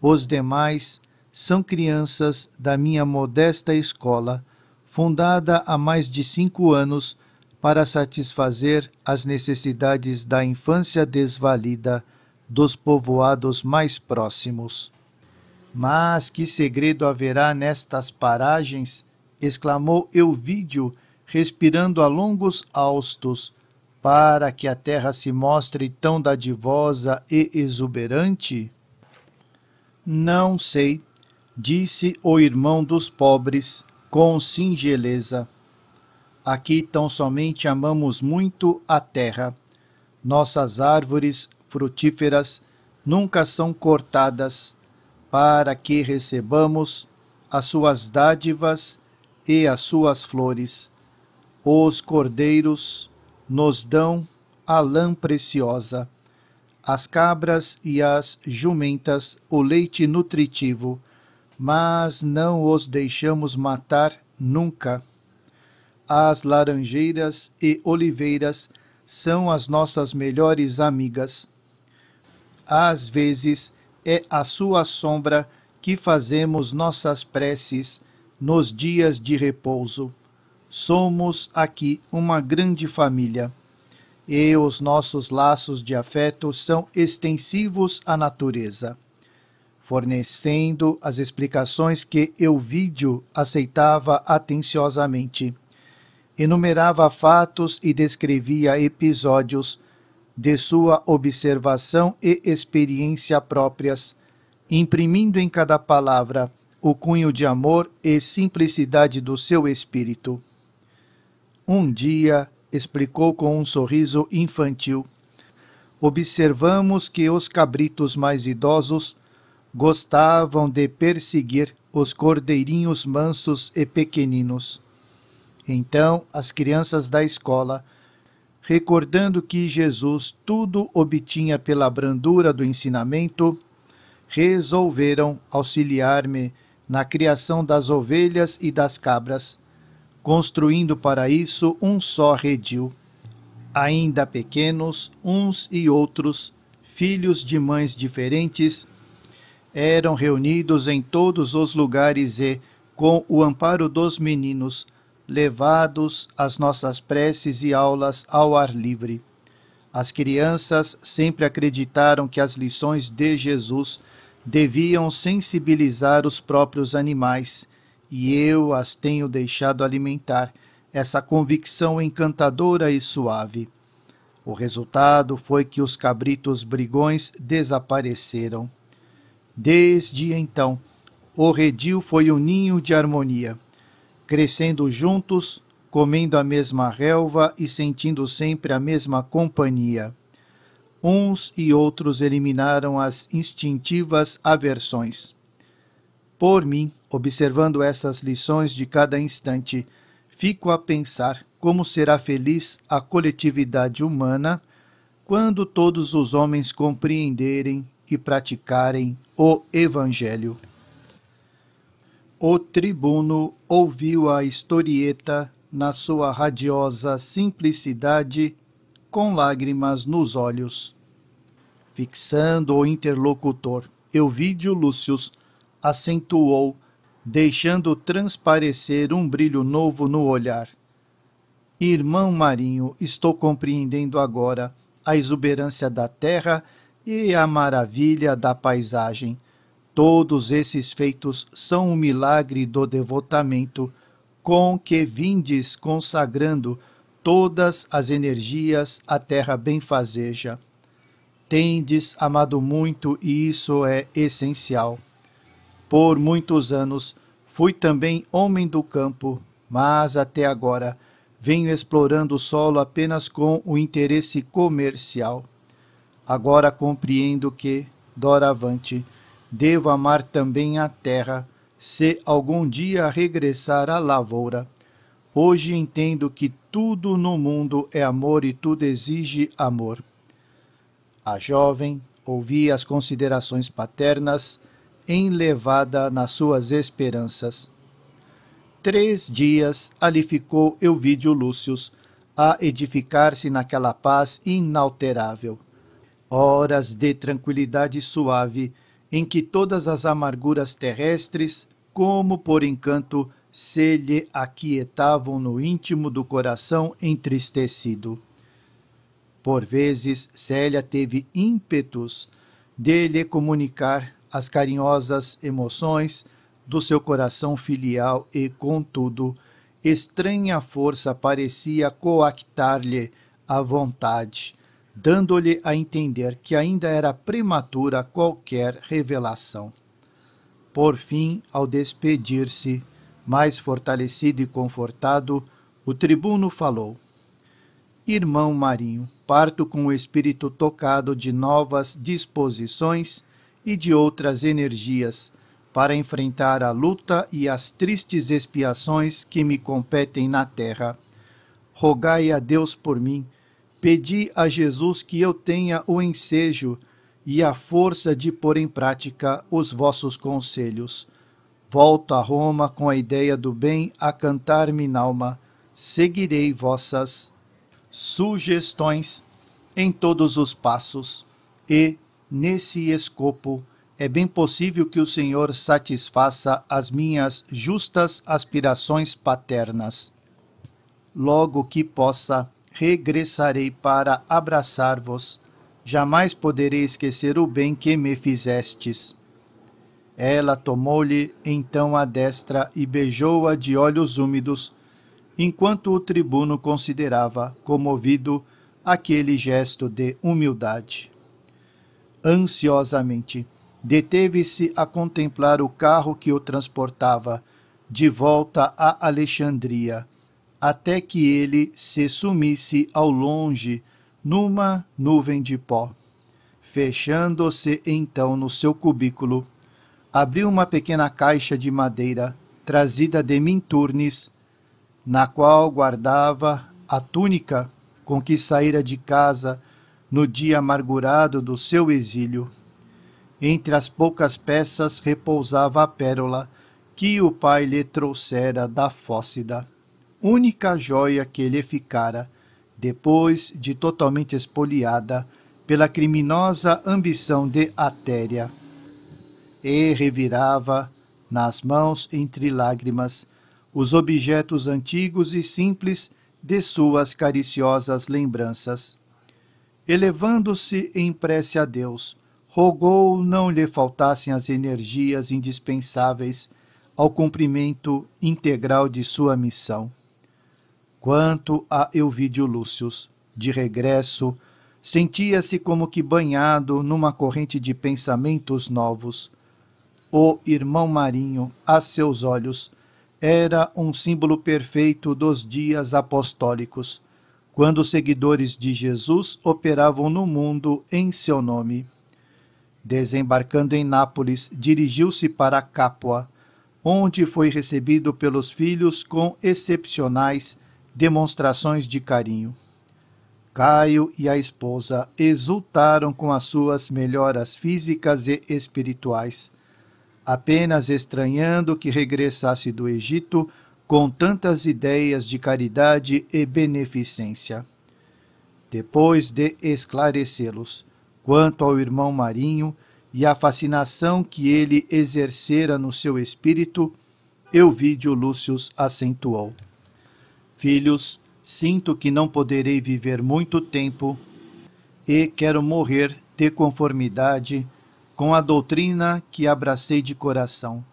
Os demais são crianças da minha modesta escola, fundada há mais de cinco anos para satisfazer as necessidades da infância desvalida dos povoados mais próximos. Mas que segredo haverá nestas paragens? exclamou Euvídio, respirando a longos austos, para que a terra se mostre tão dadivosa e exuberante? Não sei, disse o irmão dos pobres, com singeleza. Aqui tão somente amamos muito a terra. Nossas árvores frutíferas nunca são cortadas, para que recebamos as suas dádivas e as suas flores. Os cordeiros nos dão a lã preciosa, as cabras e as jumentas o leite nutritivo, mas não os deixamos matar nunca as laranjeiras e oliveiras são as nossas melhores amigas. Às vezes é à sua sombra que fazemos nossas preces nos dias de repouso. Somos aqui uma grande família. E os nossos laços de afeto são extensivos à natureza, fornecendo as explicações que Euvídio aceitava atenciosamente enumerava fatos e descrevia episódios de sua observação e experiência próprias, imprimindo em cada palavra o cunho de amor e simplicidade do seu espírito. Um dia, explicou com um sorriso infantil, observamos que os cabritos mais idosos gostavam de perseguir os cordeirinhos mansos e pequeninos. Então as crianças da escola, recordando que Jesus tudo obtinha pela brandura do ensinamento, resolveram auxiliar-me na criação das ovelhas e das cabras, construindo para isso um só redil. Ainda pequenos, uns e outros, filhos de mães diferentes, eram reunidos em todos os lugares e, com o amparo dos meninos, levados às nossas preces e aulas ao ar livre. As crianças sempre acreditaram que as lições de Jesus deviam sensibilizar os próprios animais, e eu as tenho deixado alimentar essa convicção encantadora e suave. O resultado foi que os cabritos brigões desapareceram. Desde então, o redil foi um ninho de harmonia crescendo juntos, comendo a mesma relva e sentindo sempre a mesma companhia. Uns e outros eliminaram as instintivas aversões. Por mim, observando essas lições de cada instante, fico a pensar como será feliz a coletividade humana quando todos os homens compreenderem e praticarem o Evangelho. O tribuno ouviu a historieta na sua radiosa simplicidade, com lágrimas nos olhos. Fixando o interlocutor, Euvídio Lúcius acentuou, deixando transparecer um brilho novo no olhar. Irmão Marinho, estou compreendendo agora a exuberância da terra e a maravilha da paisagem. Todos esses feitos são o um milagre do devotamento com que vindes consagrando todas as energias à terra benfazeja. Tendes amado muito e isso é essencial. Por muitos anos fui também homem do campo, mas até agora venho explorando o solo apenas com o interesse comercial. Agora compreendo que, doravante, avante, Devo amar também a terra, se algum dia regressar à lavoura. Hoje entendo que tudo no mundo é amor e tudo exige amor. A jovem ouvia as considerações paternas, enlevada nas suas esperanças. Três dias ali ficou Elvídio Lúcius, a edificar-se naquela paz inalterável. Horas de tranquilidade suave, em que todas as amarguras terrestres, como por encanto, se lhe aquietavam no íntimo do coração entristecido. Por vezes, Célia teve ímpetos de lhe comunicar as carinhosas emoções do seu coração filial e, contudo, estranha força parecia coactar-lhe a vontade, dando-lhe a entender que ainda era prematura qualquer revelação. Por fim, ao despedir-se, mais fortalecido e confortado, o tribuno falou: Irmão Marinho, parto com o espírito tocado de novas disposições e de outras energias para enfrentar a luta e as tristes expiações que me competem na terra. Rogai a Deus por mim Pedi a Jesus que eu tenha o ensejo e a força de pôr em prática os vossos conselhos. Volto a Roma com a ideia do bem a cantar alma. Seguirei vossas sugestões em todos os passos e, nesse escopo, é bem possível que o Senhor satisfaça as minhas justas aspirações paternas. Logo que possa, regressarei para abraçar-vos. Jamais poderei esquecer o bem que me fizestes. Ela tomou-lhe então a destra e beijou-a de olhos úmidos, enquanto o tribuno considerava, comovido, aquele gesto de humildade. Ansiosamente, deteve-se a contemplar o carro que o transportava, de volta a Alexandria até que ele se sumisse ao longe numa nuvem de pó. Fechando-se então no seu cubículo, abriu uma pequena caixa de madeira trazida de Minturnes, na qual guardava a túnica com que saíra de casa no dia amargurado do seu exílio. Entre as poucas peças repousava a pérola que o pai lhe trouxera da Fócida única joia que lhe ficara, depois de totalmente espoliada pela criminosa ambição de Atéria. E revirava, nas mãos entre lágrimas, os objetos antigos e simples de suas cariciosas lembranças. Elevando-se em prece a Deus, rogou não lhe faltassem as energias indispensáveis ao cumprimento integral de sua missão. Quanto a Euvídio Lúcio, de regresso, sentia-se como que banhado numa corrente de pensamentos novos. O irmão Marinho, a seus olhos, era um símbolo perfeito dos dias apostólicos, quando os seguidores de Jesus operavam no mundo em seu nome. Desembarcando em Nápoles, dirigiu-se para Capua, onde foi recebido pelos filhos com excepcionais demonstrações de carinho. Caio e a esposa exultaram com as suas melhoras físicas e espirituais, apenas estranhando que regressasse do Egito com tantas ideias de caridade e beneficência. Depois de esclarecê-los quanto ao irmão Marinho e à fascinação que ele exercera no seu espírito, Euvídio Lúcius acentuou. Filhos, sinto que não poderei viver muito tempo e quero morrer de conformidade com a doutrina que abracei de coração.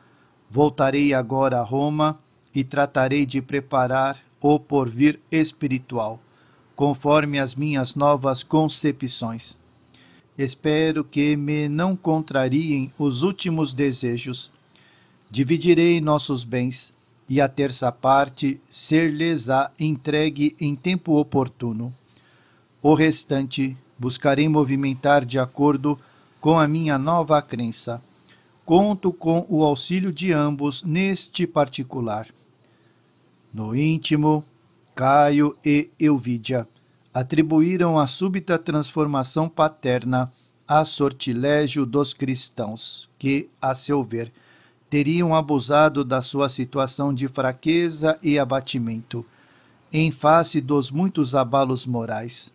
Voltarei agora a Roma e tratarei de preparar o porvir espiritual, conforme as minhas novas concepções. Espero que me não contrariem os últimos desejos. Dividirei nossos bens e a terça parte ser-lhes-á entregue em tempo oportuno. O restante buscarei movimentar de acordo com a minha nova crença. Conto com o auxílio de ambos neste particular. No íntimo, Caio e Euvídia atribuíram a súbita transformação paterna a sortilégio dos cristãos, que, a seu ver, teriam abusado da sua situação de fraqueza e abatimento, em face dos muitos abalos morais.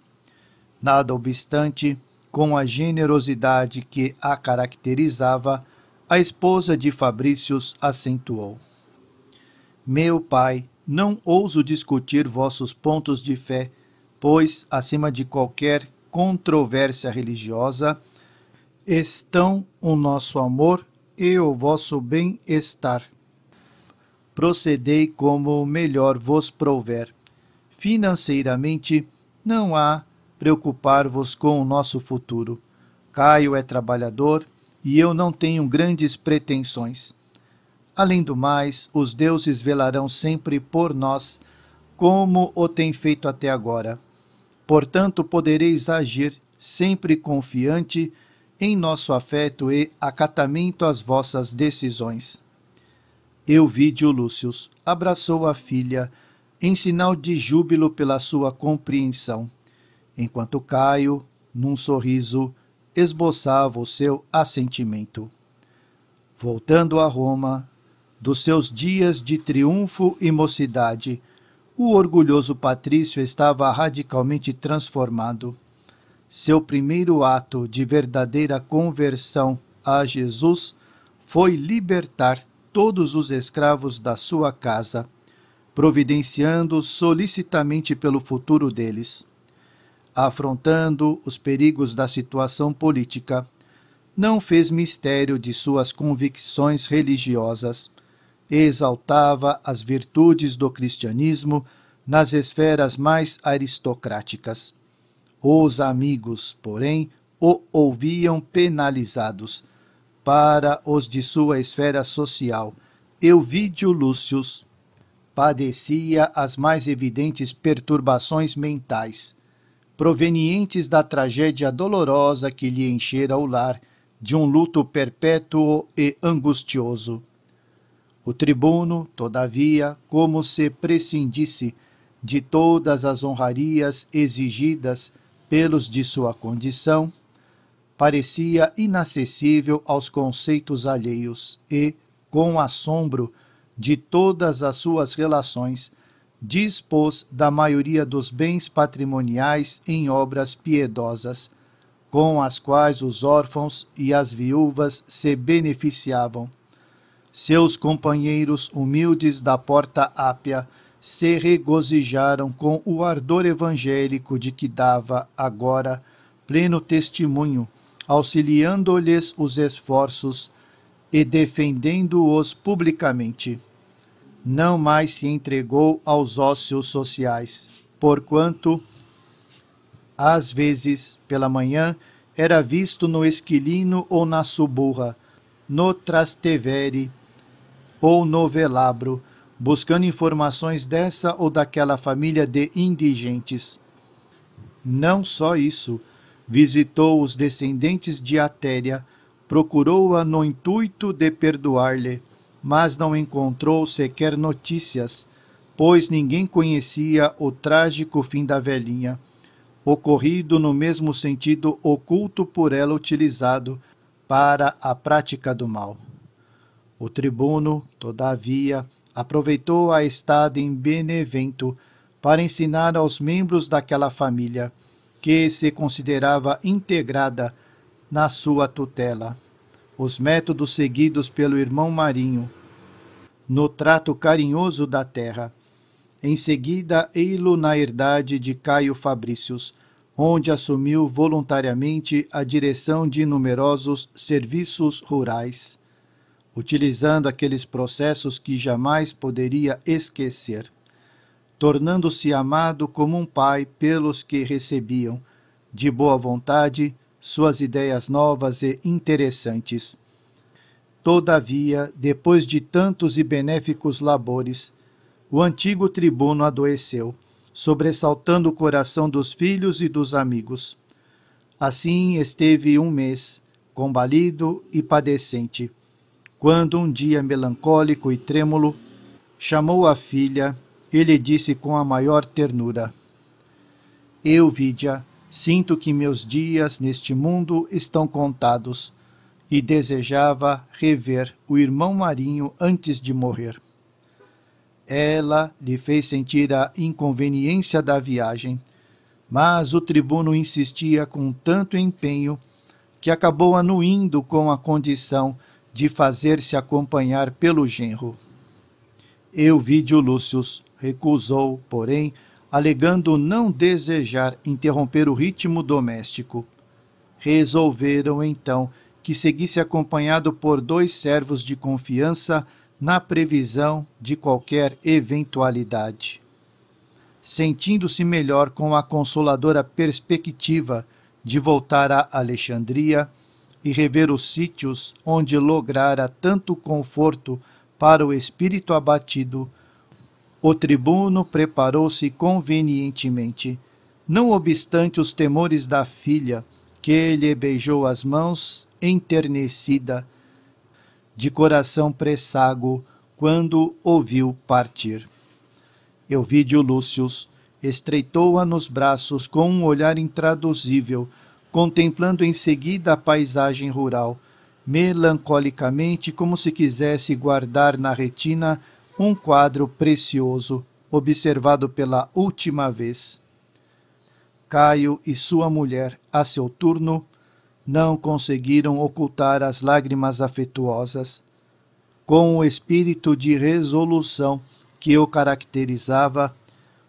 Nada obstante, com a generosidade que a caracterizava, a esposa de Fabrícios acentuou: Meu pai, não ouso discutir vossos pontos de fé, pois, acima de qualquer controvérsia religiosa, estão o nosso amor e o vosso bem-estar. Procedei como melhor vos prouver. Financeiramente, não há preocupar-vos com o nosso futuro. Caio é trabalhador e eu não tenho grandes pretensões. Além do mais, os deuses velarão sempre por nós, como o têm feito até agora. Portanto, podereis agir sempre confiante em nosso afeto e acatamento às vossas decisões. Euvídio Lúcio abraçou a filha em sinal de júbilo pela sua compreensão, enquanto Caio, num sorriso, esboçava o seu assentimento. Voltando a Roma, dos seus dias de triunfo e mocidade, o orgulhoso Patrício estava radicalmente transformado. Seu primeiro ato de verdadeira conversão a Jesus foi libertar todos os escravos da sua casa, providenciando solicitamente pelo futuro deles. Afrontando os perigos da situação política, não fez mistério de suas convicções religiosas, exaltava as virtudes do cristianismo nas esferas mais aristocráticas. Os amigos, porém, o ouviam penalizados. Para os de sua esfera social, Euvídio Lúcio padecia as mais evidentes perturbações mentais, provenientes da tragédia dolorosa que lhe enchera o lar, de um luto perpétuo e angustioso. O tribuno, todavia, como se prescindisse de todas as honrarias exigidas pelos de sua condição, parecia inacessível aos conceitos alheios e, com assombro de todas as suas relações, dispôs da maioria dos bens patrimoniais em obras piedosas, com as quais os órfãos e as viúvas se beneficiavam. Seus companheiros humildes da porta ápia se regozijaram com o ardor evangélico de que dava agora pleno testemunho, auxiliando-lhes os esforços e defendendo-os publicamente. Não mais se entregou aos ócios sociais, porquanto, às vezes, pela manhã, era visto no esquilino ou na suburra, no trastevere ou no velabro, buscando informações dessa ou daquela família de indigentes. Não só isso, visitou os descendentes de Atéria, procurou-a no intuito de perdoar-lhe, mas não encontrou sequer notícias, pois ninguém conhecia o trágico fim da velhinha, ocorrido no mesmo sentido oculto por ela utilizado para a prática do mal. O tribuno, todavia, aproveitou a estada em Benevento para ensinar aos membros daquela família, que se considerava integrada na sua tutela, os métodos seguidos pelo irmão Marinho no trato carinhoso da terra. Em seguida, ei-lo na herdade de Caio Fabricius, onde assumiu voluntariamente a direção de numerosos serviços rurais utilizando aqueles processos que jamais poderia esquecer, tornando-se amado como um pai pelos que recebiam, de boa vontade, suas ideias novas e interessantes. Todavia, depois de tantos e benéficos labores, o antigo tribuno adoeceu, sobressaltando o coração dos filhos e dos amigos. Assim esteve um mês, combalido e padecente quando um dia melancólico e trêmulo chamou a filha e lhe disse com a maior ternura: Eu, Vídia, sinto que meus dias neste mundo estão contados e desejava rever o irmão Marinho antes de morrer. Ela lhe fez sentir a inconveniência da viagem, mas o tribuno insistia com tanto empenho que acabou anuindo com a condição de fazer-se acompanhar pelo genro. Euvídio Lúcius recusou, porém, alegando não desejar interromper o ritmo doméstico. Resolveram, então, que seguisse acompanhado por dois servos de confiança na previsão de qualquer eventualidade. Sentindo-se melhor com a consoladora perspectiva de voltar a Alexandria, e rever os sítios onde lograra tanto conforto para o espírito abatido, o tribuno preparou-se convenientemente. Não obstante os temores da filha, que lhe beijou as mãos, enternecida, de coração pressago, quando ouviu partir. Euvídio Lúcius estreitou-a nos braços com um olhar intraduzível, contemplando em seguida a paisagem rural, melancolicamente, como se quisesse guardar na retina um quadro precioso, observado pela última vez. Caio e sua mulher, a seu turno, não conseguiram ocultar as lágrimas afetuosas. Com o espírito de resolução que o caracterizava,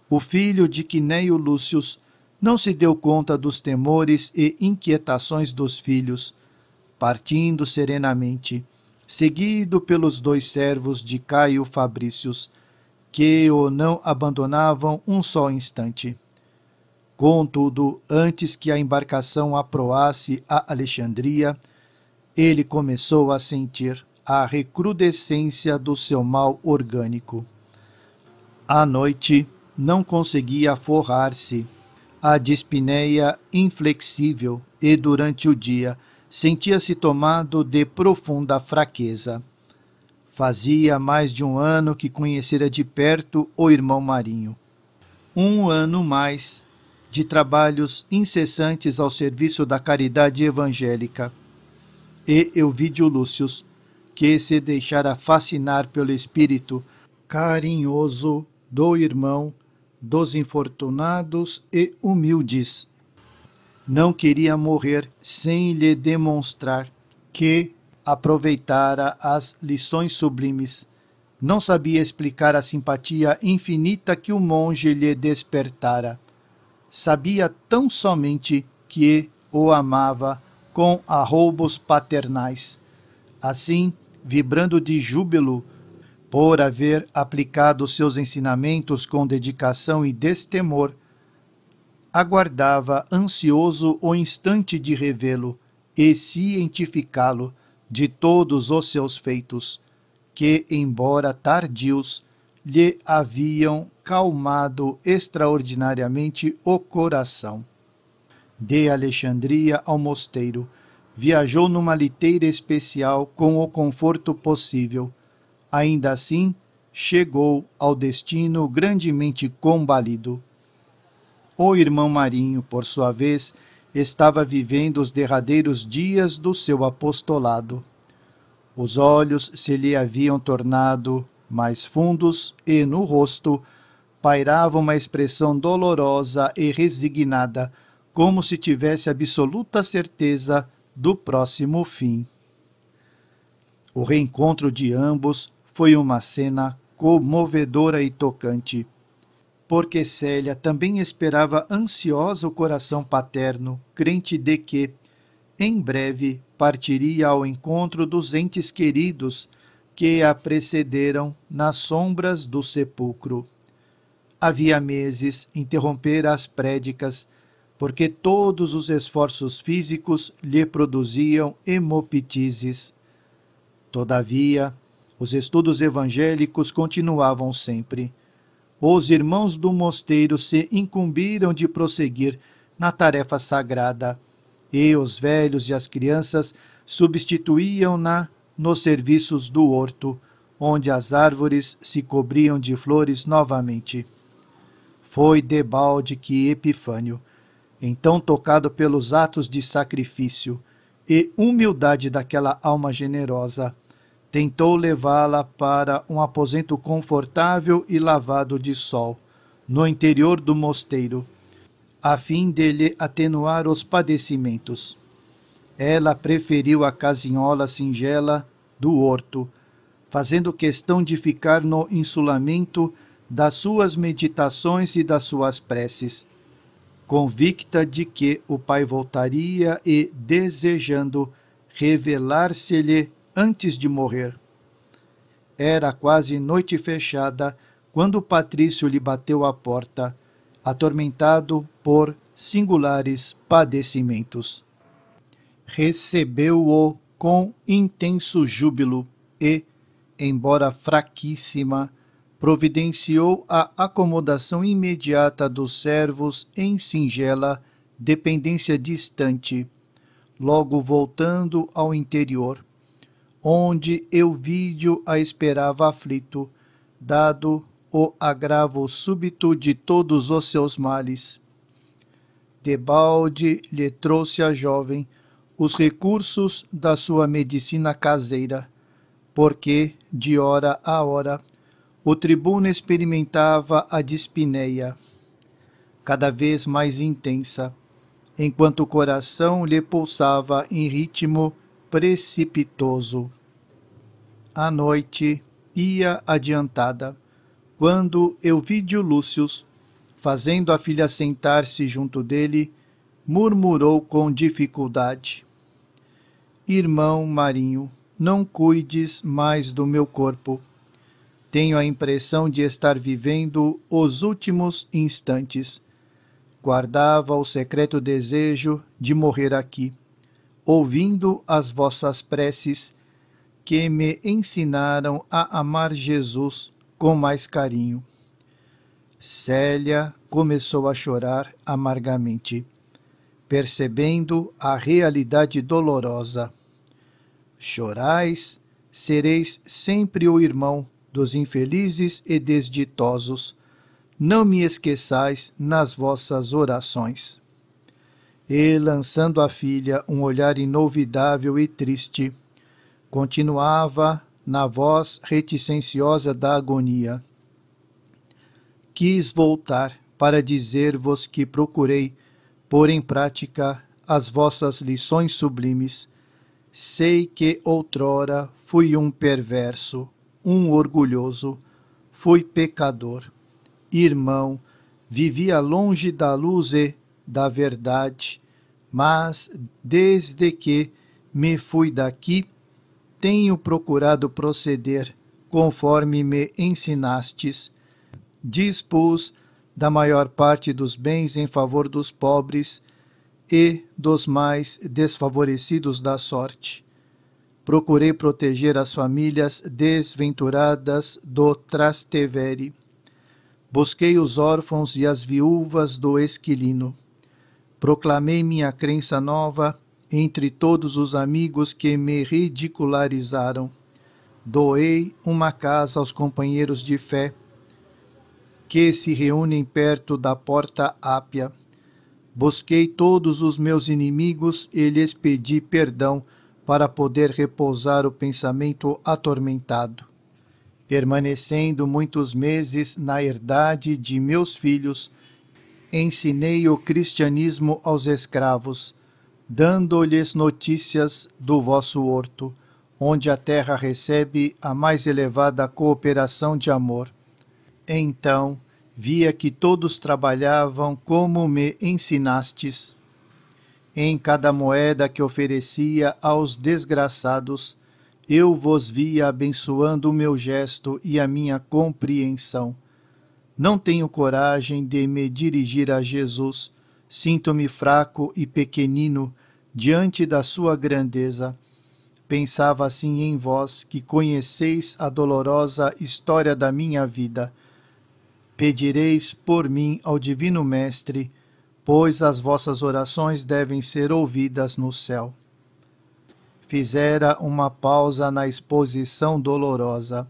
o filho de Quineio Lúcius não se deu conta dos temores e inquietações dos filhos, partindo serenamente, seguido pelos dois servos de Caio Fabricius, que o não abandonavam um só instante. Contudo, antes que a embarcação aproasse a Alexandria, ele começou a sentir a recrudescência do seu mal orgânico. À noite, não conseguia forrar-se a dispneia inflexível e, durante o dia, sentia-se tomado de profunda fraqueza. Fazia mais de um ano que conhecera de perto o irmão Marinho. Um ano mais de trabalhos incessantes ao serviço da caridade evangélica. E Euvídio Lúcio, que se deixara fascinar pelo espírito carinhoso do irmão dos infortunados e humildes. Não queria morrer sem lhe demonstrar que aproveitara as lições sublimes. Não sabia explicar a simpatia infinita que o monge lhe despertara. Sabia tão somente que o amava com arroubos paternais. Assim, vibrando de júbilo, por haver aplicado seus ensinamentos com dedicação e destemor, aguardava ansioso o instante de revê-lo e cientificá-lo de todos os seus feitos, que, embora tardios, lhe haviam calmado extraordinariamente o coração. De Alexandria ao mosteiro, viajou numa liteira especial com o conforto possível Ainda assim, chegou ao destino grandemente combalido. O irmão Marinho, por sua vez, estava vivendo os derradeiros dias do seu apostolado. Os olhos se lhe haviam tornado mais fundos e no rosto pairava uma expressão dolorosa e resignada, como se tivesse absoluta certeza do próximo fim. O reencontro de ambos foi uma cena comovedora e tocante, porque Célia também esperava ansiosa o coração paterno, crente de que, em breve, partiria ao encontro dos entes queridos que a precederam nas sombras do sepulcro. Havia meses interrompera as prédicas, porque todos os esforços físicos lhe produziam hemoptises. Todavia, os estudos evangélicos continuavam sempre. Os irmãos do mosteiro se incumbiram de prosseguir na tarefa sagrada, e os velhos e as crianças substituíam-na nos serviços do horto, onde as árvores se cobriam de flores novamente. Foi debalde que Epifânio, então tocado pelos atos de sacrifício e humildade daquela alma generosa, tentou levá-la para um aposento confortável e lavado de sol, no interior do mosteiro, a fim de lhe atenuar os padecimentos. Ela preferiu a casinhola singela do horto, fazendo questão de ficar no insulamento das suas meditações e das suas preces, convicta de que o pai voltaria e desejando revelar-se-lhe antes de morrer. Era quase noite fechada quando Patrício lhe bateu à porta, atormentado por singulares padecimentos. Recebeu-o com intenso júbilo e, embora fraquíssima, providenciou a acomodação imediata dos servos em singela dependência distante, logo voltando ao interior onde eu vídeo a esperava aflito, dado o agravo súbito de todos os seus males. Debalde lhe trouxe a jovem os recursos da sua medicina caseira, porque, de hora a hora, o tribuno experimentava a dispineia, cada vez mais intensa, enquanto o coração lhe pulsava em ritmo precipitoso à noite, pia adiantada, quando Elvídio Lúcio, fazendo a filha sentar-se junto dele, murmurou com dificuldade: Irmão Marinho, não cuides mais do meu corpo. Tenho a impressão de estar vivendo os últimos instantes. Guardava o secreto desejo de morrer aqui, ouvindo as vossas preces que me ensinaram a amar Jesus com mais carinho. Célia começou a chorar amargamente, percebendo a realidade dolorosa. Chorais, sereis sempre o irmão dos infelizes e desditosos. Não me esqueçais nas vossas orações. E lançando à filha um olhar inolvidável e triste, continuava na voz reticenciosa da agonia. Quis voltar para dizer-vos que procurei pôr em prática as vossas lições sublimes. Sei que outrora fui um perverso, um orgulhoso, fui pecador. Irmão, vivia longe da luz e da verdade, mas desde que me fui daqui, tenho procurado proceder conforme me ensinastes. Dispus da maior parte dos bens em favor dos pobres e dos mais desfavorecidos da sorte. Procurei proteger as famílias desventuradas do Trastevere. Busquei os órfãos e as viúvas do Esquilino. Proclamei minha crença nova entre todos os amigos que me ridicularizaram. Doei uma casa aos companheiros de fé que se reúnem perto da porta ápia. Busquei todos os meus inimigos e lhes pedi perdão para poder repousar o pensamento atormentado. Permanecendo muitos meses na herdade de meus filhos, ensinei o cristianismo aos escravos dando-lhes notícias do vosso horto, onde a terra recebe a mais elevada cooperação de amor. Então via que todos trabalhavam como me ensinastes. Em cada moeda que oferecia aos desgraçados, eu vos via abençoando o meu gesto e a minha compreensão. Não tenho coragem de me dirigir a Jesus Sinto-me fraco e pequenino diante da sua grandeza. Pensava assim em vós, que conheceis a dolorosa história da minha vida. Pedireis por mim ao Divino Mestre, pois as vossas orações devem ser ouvidas no céu. Fizera uma pausa na exposição dolorosa,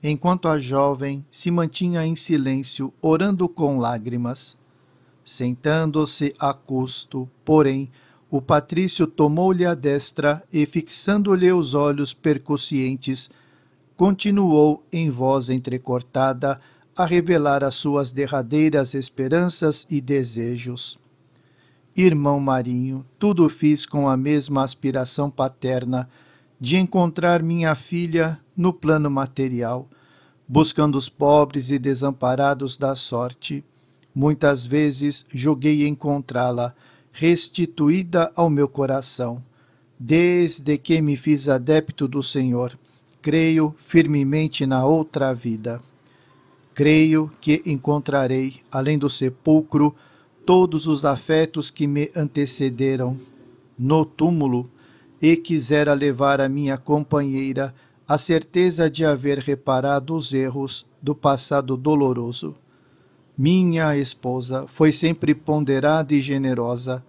enquanto a jovem se mantinha em silêncio, orando com lágrimas. Sentando-se a custo, porém, o patrício tomou-lhe a destra e, fixando-lhe os olhos percussientes, continuou, em voz entrecortada, a revelar as suas derradeiras esperanças e desejos. Irmão Marinho, tudo fiz com a mesma aspiração paterna de encontrar minha filha no plano material, buscando os pobres e desamparados da sorte Muitas vezes joguei encontrá-la, restituída ao meu coração. Desde que me fiz adepto do Senhor, creio firmemente na outra vida. Creio que encontrarei, além do sepulcro, todos os afetos que me antecederam. No túmulo, e quisera levar a minha companheira a certeza de haver reparado os erros do passado doloroso minha esposa, foi sempre ponderada e generosa,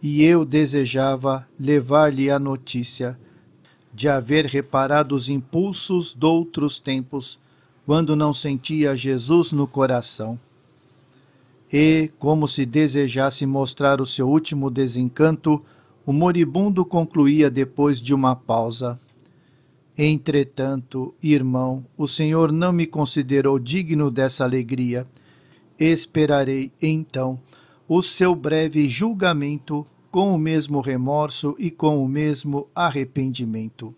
e eu desejava levar-lhe a notícia de haver reparado os impulsos doutros tempos, quando não sentia Jesus no coração. E, como se desejasse mostrar o seu último desencanto, o moribundo concluía depois de uma pausa. Entretanto, irmão, o Senhor não me considerou digno dessa alegria Esperarei então o seu breve julgamento com o mesmo remorso e com o mesmo arrependimento.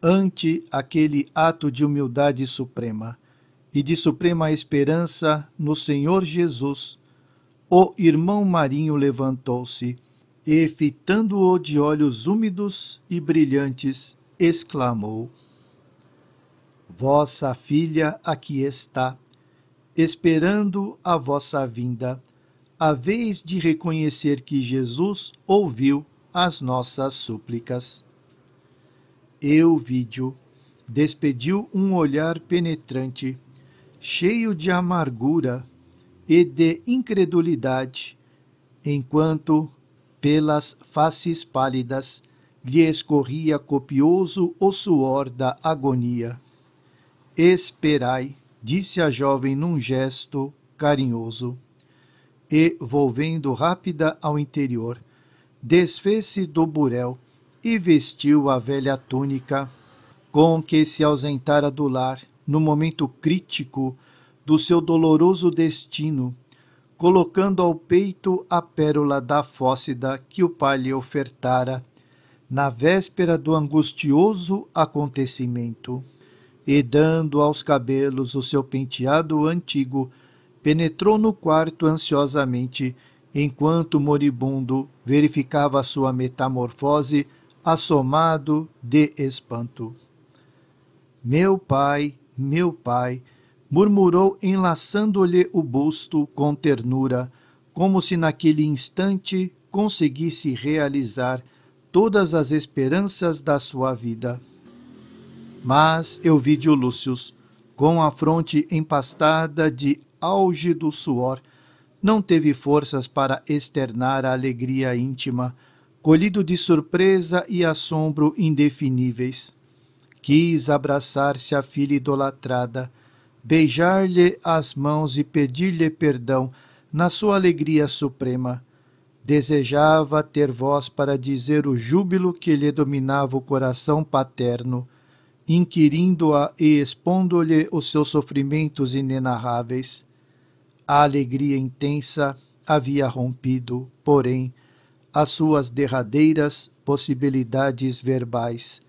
Ante aquele ato de humildade suprema e de suprema esperança no Senhor Jesus, o irmão Marinho levantou-se e, fitando-o de olhos úmidos e brilhantes, exclamou: Vossa filha aqui está esperando a vossa vinda, a vez de reconhecer que Jesus ouviu as nossas súplicas. vídeo despediu um olhar penetrante, cheio de amargura e de incredulidade, enquanto, pelas faces pálidas, lhe escorria copioso o suor da agonia. Esperai, disse a jovem num gesto carinhoso, e, volvendo rápida ao interior, desfez-se do burel e vestiu a velha túnica com que se ausentara do lar no momento crítico do seu doloroso destino, colocando ao peito a pérola da fócida que o pai lhe ofertara na véspera do angustioso acontecimento e, dando aos cabelos o seu penteado antigo, penetrou no quarto ansiosamente, enquanto o moribundo verificava sua metamorfose, assomado de espanto. Meu pai, meu pai, murmurou enlaçando-lhe o busto com ternura, como se naquele instante conseguisse realizar todas as esperanças da sua vida. Mas Elvídio Lúcio, com a fronte empastada de álgido suor, não teve forças para externar a alegria íntima, colhido de surpresa e assombro indefiníveis. Quis abraçar-se à filha idolatrada, beijar-lhe as mãos e pedir-lhe perdão na sua alegria suprema. Desejava ter voz para dizer o júbilo que lhe dominava o coração paterno inquirindo-a e expondo-lhe os seus sofrimentos inenarráveis. A alegria intensa havia rompido, porém, as suas derradeiras possibilidades verbais.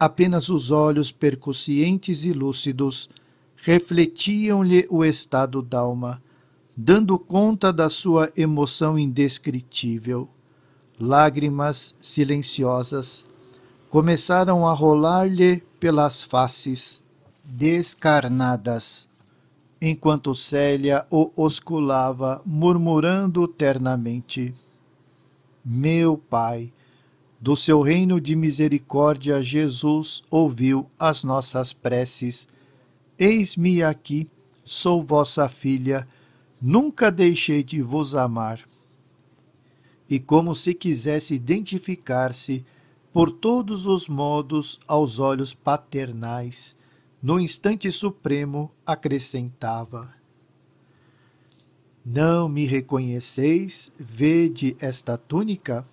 Apenas os olhos percussientes e lúcidos refletiam-lhe o estado d'alma, dando conta da sua emoção indescritível. Lágrimas silenciosas começaram a rolar-lhe pelas faces descarnadas, enquanto Célia o osculava, murmurando ternamente: Meu Pai, do seu reino de misericórdia, Jesus ouviu as nossas preces. Eis-me aqui, sou vossa filha, nunca deixei de vos amar. E como se quisesse identificar-se por todos os modos aos olhos paternais, no instante supremo acrescentava: Não me reconheceis, vede esta túnica?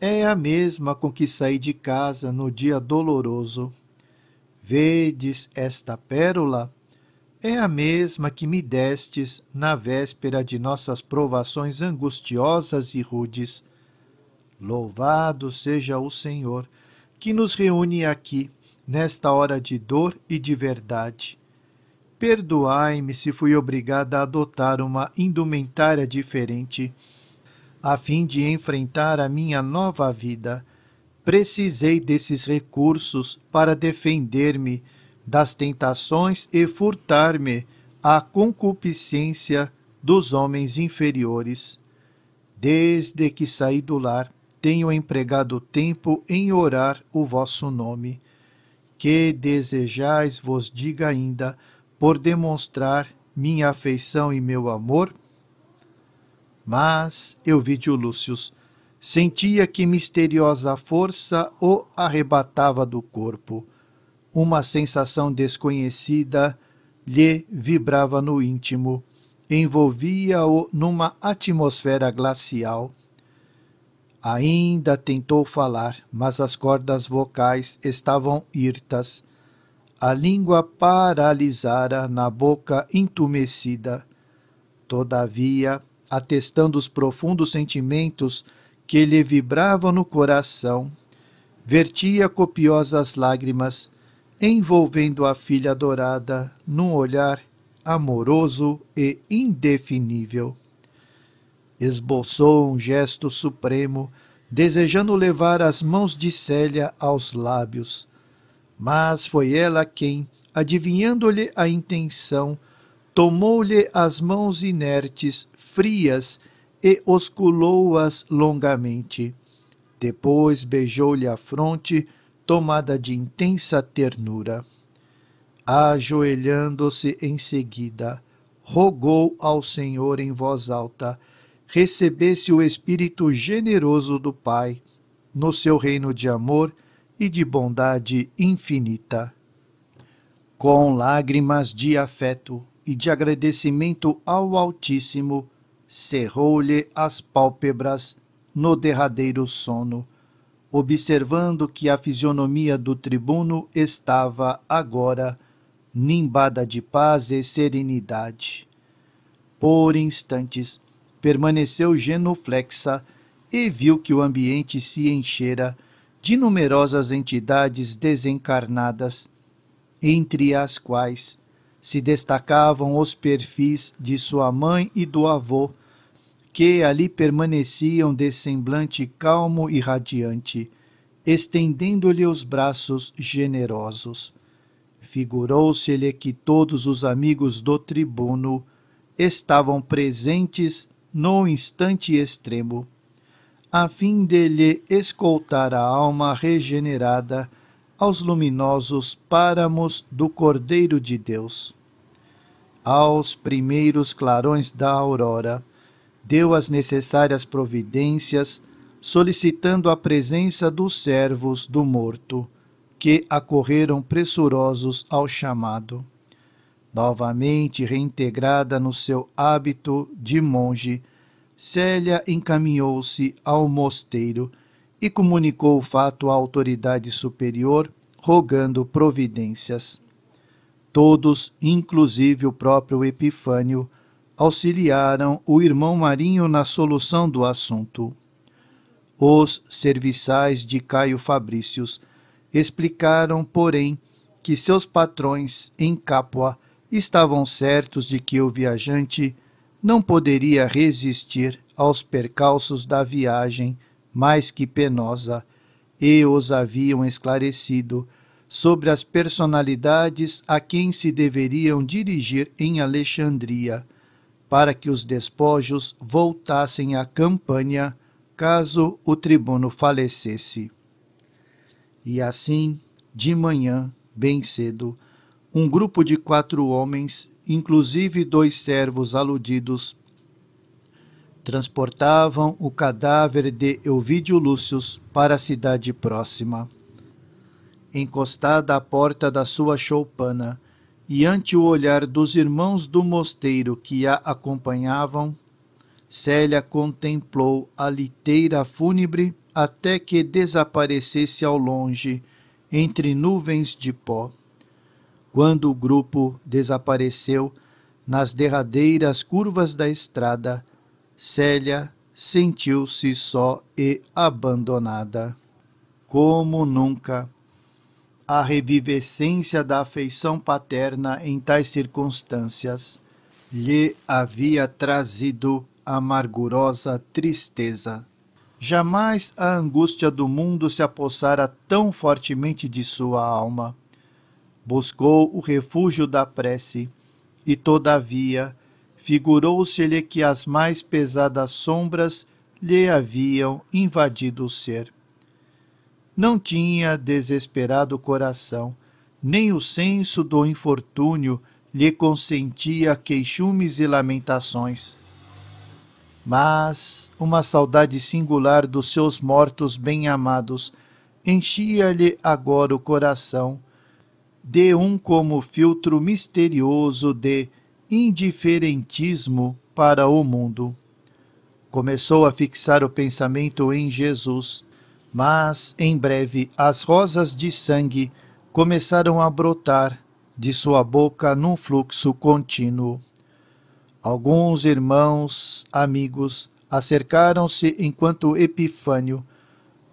É a mesma com que saí de casa no dia doloroso. Vedes esta pérola? É a mesma que me destes na véspera de nossas provações angustiosas e rudes Louvado seja o Senhor, que nos reúne aqui, nesta hora de dor e de verdade. Perdoai-me se fui obrigada a adotar uma indumentária diferente, a fim de enfrentar a minha nova vida. Precisei desses recursos para defender-me das tentações e furtar-me à concupiscência dos homens inferiores. Desde que saí do lar, tenho empregado tempo em orar o vosso nome, que desejais vos diga ainda, por demonstrar minha afeição e meu amor? Mas Euvídio Lúcio sentia que misteriosa força o arrebatava do corpo. Uma sensação desconhecida lhe vibrava no íntimo, envolvia-o numa atmosfera glacial Ainda tentou falar, mas as cordas vocais estavam hirtas. A língua paralisara na boca entumecida. Todavia, atestando os profundos sentimentos que lhe vibravam no coração, vertia copiosas lágrimas, envolvendo a filha adorada num olhar amoroso e indefinível. Esboçou um gesto supremo, desejando levar as mãos de Célia aos lábios. Mas foi ela quem, adivinhando-lhe a intenção, tomou-lhe as mãos inertes, frias, e osculou-as longamente. Depois beijou-lhe a fronte, tomada de intensa ternura. Ajoelhando-se em seguida, rogou ao Senhor em voz alta recebesse o Espírito generoso do Pai, no seu reino de amor e de bondade infinita. Com lágrimas de afeto e de agradecimento ao Altíssimo, cerrou-lhe as pálpebras no derradeiro sono, observando que a fisionomia do tribuno estava agora nimbada de paz e serenidade. Por instantes, permaneceu genuflexa e viu que o ambiente se enchera de numerosas entidades desencarnadas, entre as quais se destacavam os perfis de sua mãe e do avô, que ali permaneciam de semblante calmo e radiante, estendendo-lhe os braços generosos. Figurou-se-lhe que todos os amigos do tribuno estavam presentes no instante extremo, a fim de lhe escoltar a alma regenerada aos luminosos páramos do Cordeiro de Deus. Aos primeiros clarões da aurora, deu as necessárias providências, solicitando a presença dos servos do morto, que acorreram pressurosos ao chamado. Novamente reintegrada no seu hábito de monge, Célia encaminhou-se ao mosteiro e comunicou o fato à autoridade superior, rogando providências. Todos, inclusive o próprio Epifânio, auxiliaram o irmão Marinho na solução do assunto. Os serviçais de Caio Fabrícios explicaram, porém, que seus patrões em Capua estavam certos de que o viajante não poderia resistir aos percalços da viagem mais que penosa e os haviam esclarecido sobre as personalidades a quem se deveriam dirigir em Alexandria, para que os despojos voltassem à campanha caso o tribuno falecesse. E assim, de manhã, bem cedo, um grupo de quatro homens, inclusive dois servos aludidos, transportavam o cadáver de Euvídio Lúcius para a cidade próxima. Encostada à porta da sua choupana, e ante o olhar dos irmãos do mosteiro que a acompanhavam, Célia contemplou a liteira fúnebre até que desaparecesse ao longe, entre nuvens de pó quando o grupo desapareceu nas derradeiras curvas da estrada, Célia sentiu-se só e abandonada. Como nunca! A revivescência da afeição paterna em tais circunstâncias lhe havia trazido amargurosa tristeza. Jamais a angústia do mundo se apossara tão fortemente de sua alma buscou o refúgio da prece, e todavia figurou-se-lhe que as mais pesadas sombras lhe haviam invadido o ser. Não tinha desesperado o coração, nem o senso do infortúnio lhe consentia queixumes e lamentações. Mas uma saudade singular dos seus mortos bem-amados enchia-lhe agora o coração de um como filtro misterioso de indiferentismo para o mundo. Começou a fixar o pensamento em Jesus, mas em breve as rosas de sangue começaram a brotar de sua boca num fluxo contínuo. Alguns irmãos, amigos, acercaram-se enquanto Epifânio,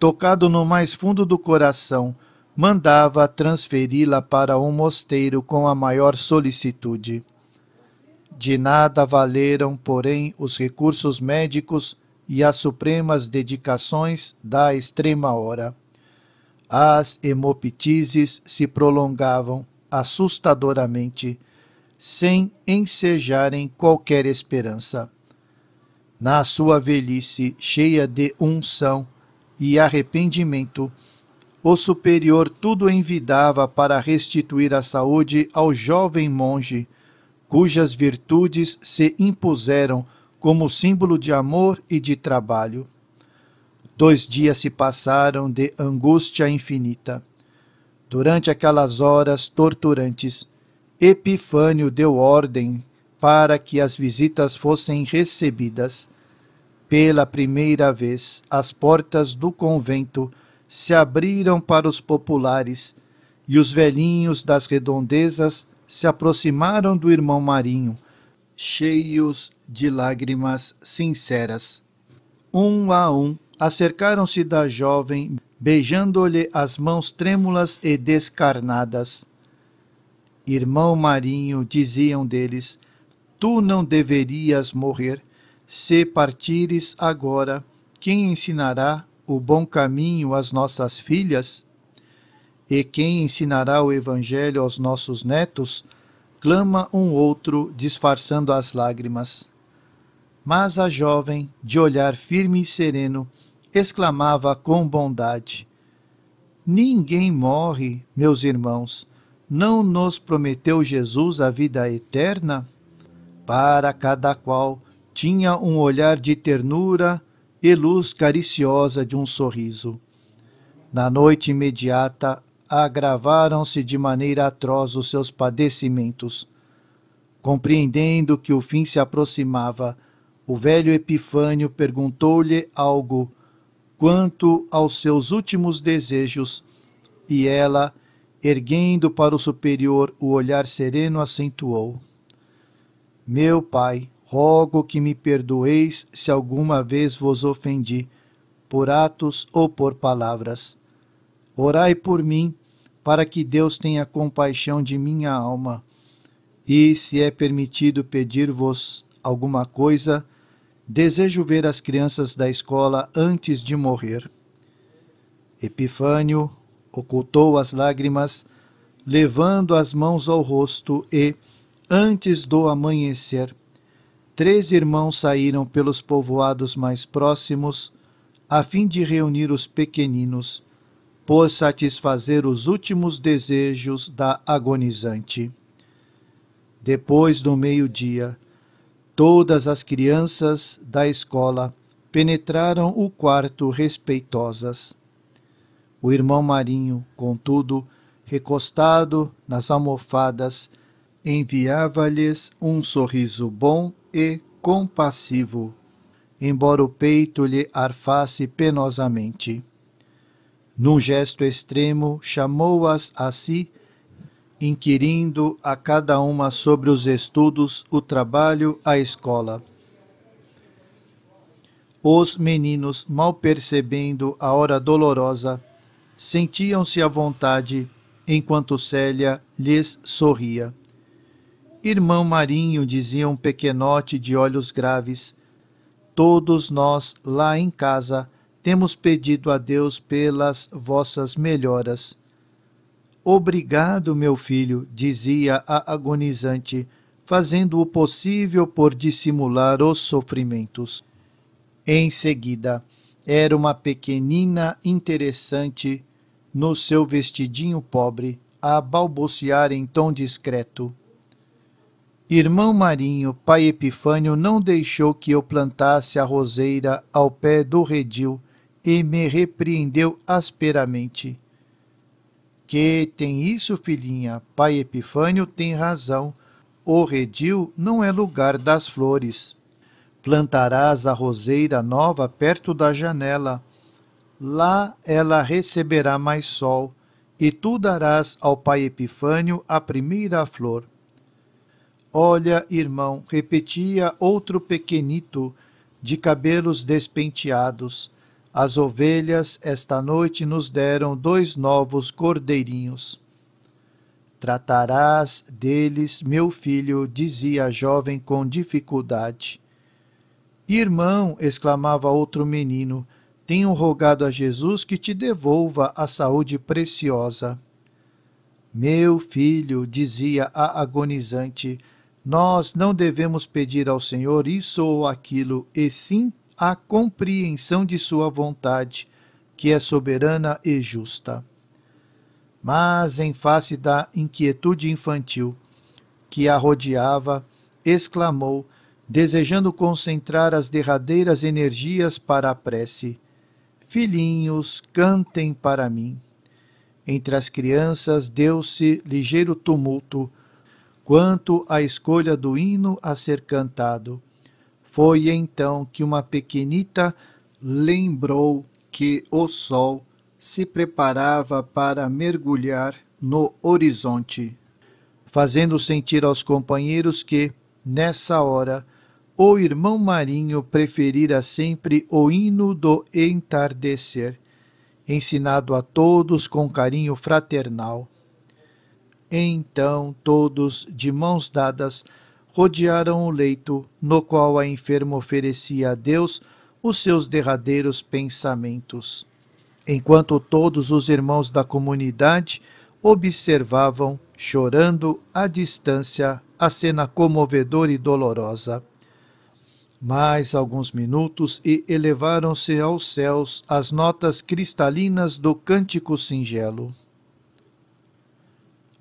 tocado no mais fundo do coração mandava transferi-la para um mosteiro com a maior solicitude. De nada valeram, porém, os recursos médicos e as supremas dedicações da extrema hora. As hemoptises se prolongavam assustadoramente, sem ensejarem qualquer esperança. Na sua velhice, cheia de unção e arrependimento, o superior tudo envidava para restituir a saúde ao jovem monge, cujas virtudes se impuseram como símbolo de amor e de trabalho. Dois dias se passaram de angústia infinita. Durante aquelas horas torturantes, Epifânio deu ordem para que as visitas fossem recebidas. Pela primeira vez, as portas do convento se abriram para os populares, e os velhinhos das redondezas se aproximaram do irmão Marinho, cheios de lágrimas sinceras. Um a um acercaram-se da jovem, beijando-lhe as mãos trêmulas e descarnadas. Irmão Marinho, diziam deles, tu não deverias morrer. Se partires agora, quem ensinará o bom caminho às nossas filhas, e quem ensinará o Evangelho aos nossos netos, clama um outro, disfarçando as lágrimas. Mas a jovem, de olhar firme e sereno, exclamava com bondade: Ninguém morre, meus irmãos. Não nos prometeu Jesus a vida eterna? Para cada qual tinha um olhar de ternura e luz cariciosa de um sorriso. Na noite imediata, agravaram-se de maneira atroz os seus padecimentos. Compreendendo que o fim se aproximava, o velho Epifânio perguntou-lhe algo quanto aos seus últimos desejos, e ela, erguendo para o superior o olhar sereno, acentuou: Meu pai, rogo que me perdoeis se alguma vez vos ofendi, por atos ou por palavras. Orai por mim, para que Deus tenha compaixão de minha alma. E, se é permitido pedir-vos alguma coisa, desejo ver as crianças da escola antes de morrer. Epifânio ocultou as lágrimas, levando as mãos ao rosto e, antes do amanhecer, Três irmãos saíram pelos povoados mais próximos, a fim de reunir os pequeninos, por satisfazer os últimos desejos da agonizante. Depois do meio-dia, todas as crianças da escola penetraram o quarto respeitosas. O irmão Marinho, contudo, recostado nas almofadas, enviava-lhes um sorriso bom e compassivo, embora o peito lhe arfasse penosamente. Num gesto extremo, chamou-as a si, inquirindo a cada uma sobre os estudos, o trabalho, a escola. Os meninos, mal percebendo a hora dolorosa, sentiam-se à vontade enquanto Célia lhes sorria. Irmão Marinho, dizia um pequenote de olhos graves, todos nós lá em casa temos pedido a Deus pelas vossas melhoras. Obrigado, meu filho, dizia a agonizante, fazendo o possível por dissimular os sofrimentos. Em seguida, era uma pequenina interessante, no seu vestidinho pobre, a balbuciar em tom discreto. Irmão Marinho, pai Epifânio não deixou que eu plantasse a roseira ao pé do redil e me repreendeu asperamente. Que tem isso, filhinha? Pai Epifânio tem razão. O redil não é lugar das flores. Plantarás a roseira nova perto da janela. Lá ela receberá mais sol, e tu darás ao pai Epifânio a primeira flor Olha, irmão, repetia outro pequenito, de cabelos despenteados, as ovelhas esta noite nos deram dois novos cordeirinhos. Tratarás deles, meu filho, dizia a jovem com dificuldade. Irmão, exclamava outro menino, tenho rogado a Jesus que te devolva a saúde preciosa. Meu filho, dizia a agonizante, nós não devemos pedir ao Senhor isso ou aquilo, e sim a compreensão de Sua vontade, que é soberana e justa. Mas, em face da inquietude infantil que a rodeava, exclamou, desejando concentrar as derradeiras energias para a prece: Filhinhos, cantem para mim. Entre as crianças deu-se ligeiro tumulto, quanto à escolha do hino a ser cantado. Foi então que uma pequenita lembrou que o sol se preparava para mergulhar no horizonte, fazendo sentir aos companheiros que, nessa hora, o irmão Marinho preferira sempre o hino do entardecer, ensinado a todos com carinho fraternal então todos, de mãos dadas, rodearam o leito no qual a enferma oferecia a Deus os seus derradeiros pensamentos, enquanto todos os irmãos da comunidade observavam, chorando à distância, a cena comovedora e dolorosa. Mais alguns minutos e elevaram-se aos céus as notas cristalinas do cântico singelo.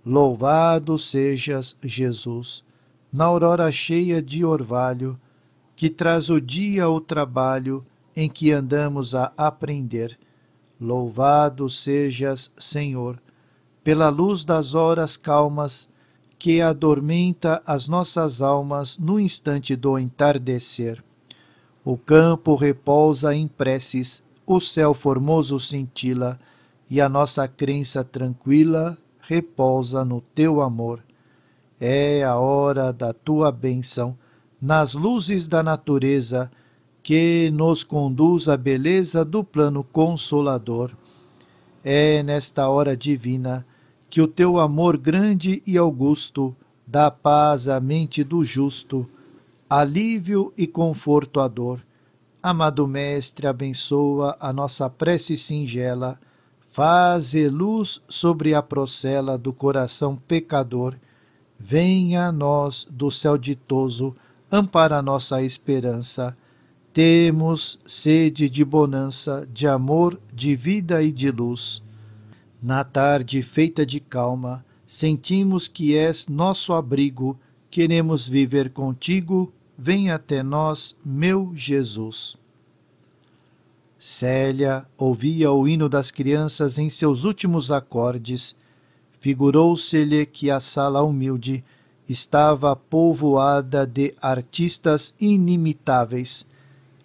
Louvado sejas, Jesus, na aurora cheia de orvalho, que traz o dia o trabalho em que andamos a aprender. Louvado sejas, Senhor, pela luz das horas calmas que adormenta as nossas almas no instante do entardecer. O campo repousa em preces, o céu formoso cintila, e a nossa crença tranquila repousa no teu amor. É a hora da tua benção, nas luzes da natureza, que nos conduz à beleza do plano consolador. É nesta hora divina que o teu amor grande e augusto dá paz à mente do justo, alívio e conforto à dor. Amado Mestre, abençoa a nossa prece singela faze luz sobre a procela do coração pecador, venha a nós do céu ditoso, ampara nossa esperança. Temos sede de bonança, de amor, de vida e de luz. Na tarde feita de calma, sentimos que és nosso abrigo, queremos viver contigo, vem até nós, meu Jesus. Célia ouvia o hino das crianças em seus últimos acordes. Figurou-se-lhe que a sala humilde estava povoada de artistas inimitáveis.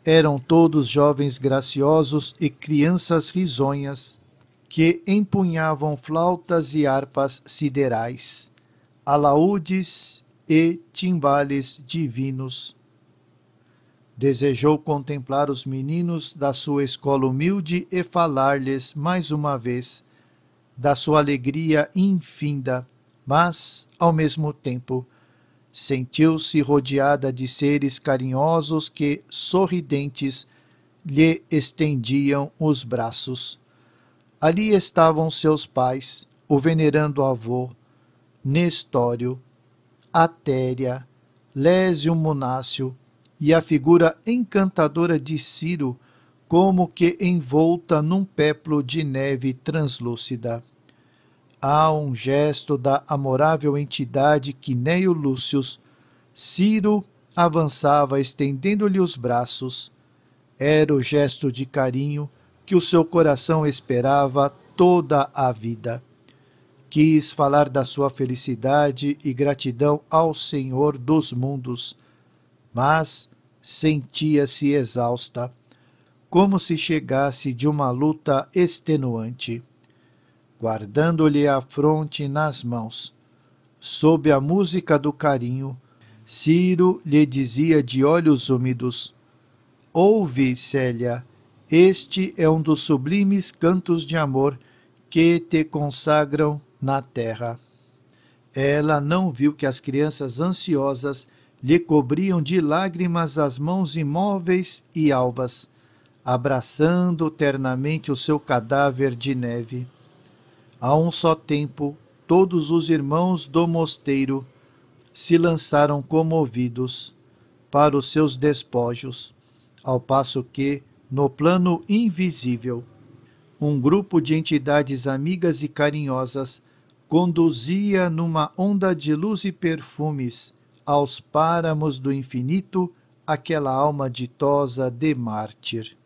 Eram todos jovens graciosos e crianças risonhas que empunhavam flautas e harpas siderais, alaúdes e timbales divinos Desejou contemplar os meninos da sua escola humilde e falar-lhes mais uma vez da sua alegria infinda, mas, ao mesmo tempo, sentiu-se rodeada de seres carinhosos que, sorridentes, lhe estendiam os braços. Ali estavam seus pais, o venerando avô, Nestório, Atéria, Lésio Monácio, e a figura encantadora de Ciro, como que envolta num peplo de neve translúcida. Há um gesto da amorável entidade que Neio Lúcius, Ciro avançava estendendo-lhe os braços. Era o gesto de carinho que o seu coração esperava toda a vida. Quis falar da sua felicidade e gratidão ao Senhor dos mundos mas sentia-se exausta, como se chegasse de uma luta extenuante. Guardando-lhe a fronte nas mãos, sob a música do carinho, Ciro lhe dizia de olhos úmidos: Ouve, Célia, este é um dos sublimes cantos de amor que te consagram na terra. Ela não viu que as crianças ansiosas lhe cobriam de lágrimas as mãos imóveis e alvas, abraçando ternamente o seu cadáver de neve. A um só tempo, todos os irmãos do mosteiro se lançaram comovidos para os seus despojos, ao passo que, no plano invisível, um grupo de entidades amigas e carinhosas conduzia numa onda de luz e perfumes aos páramos do infinito aquela alma ditosa de mártir.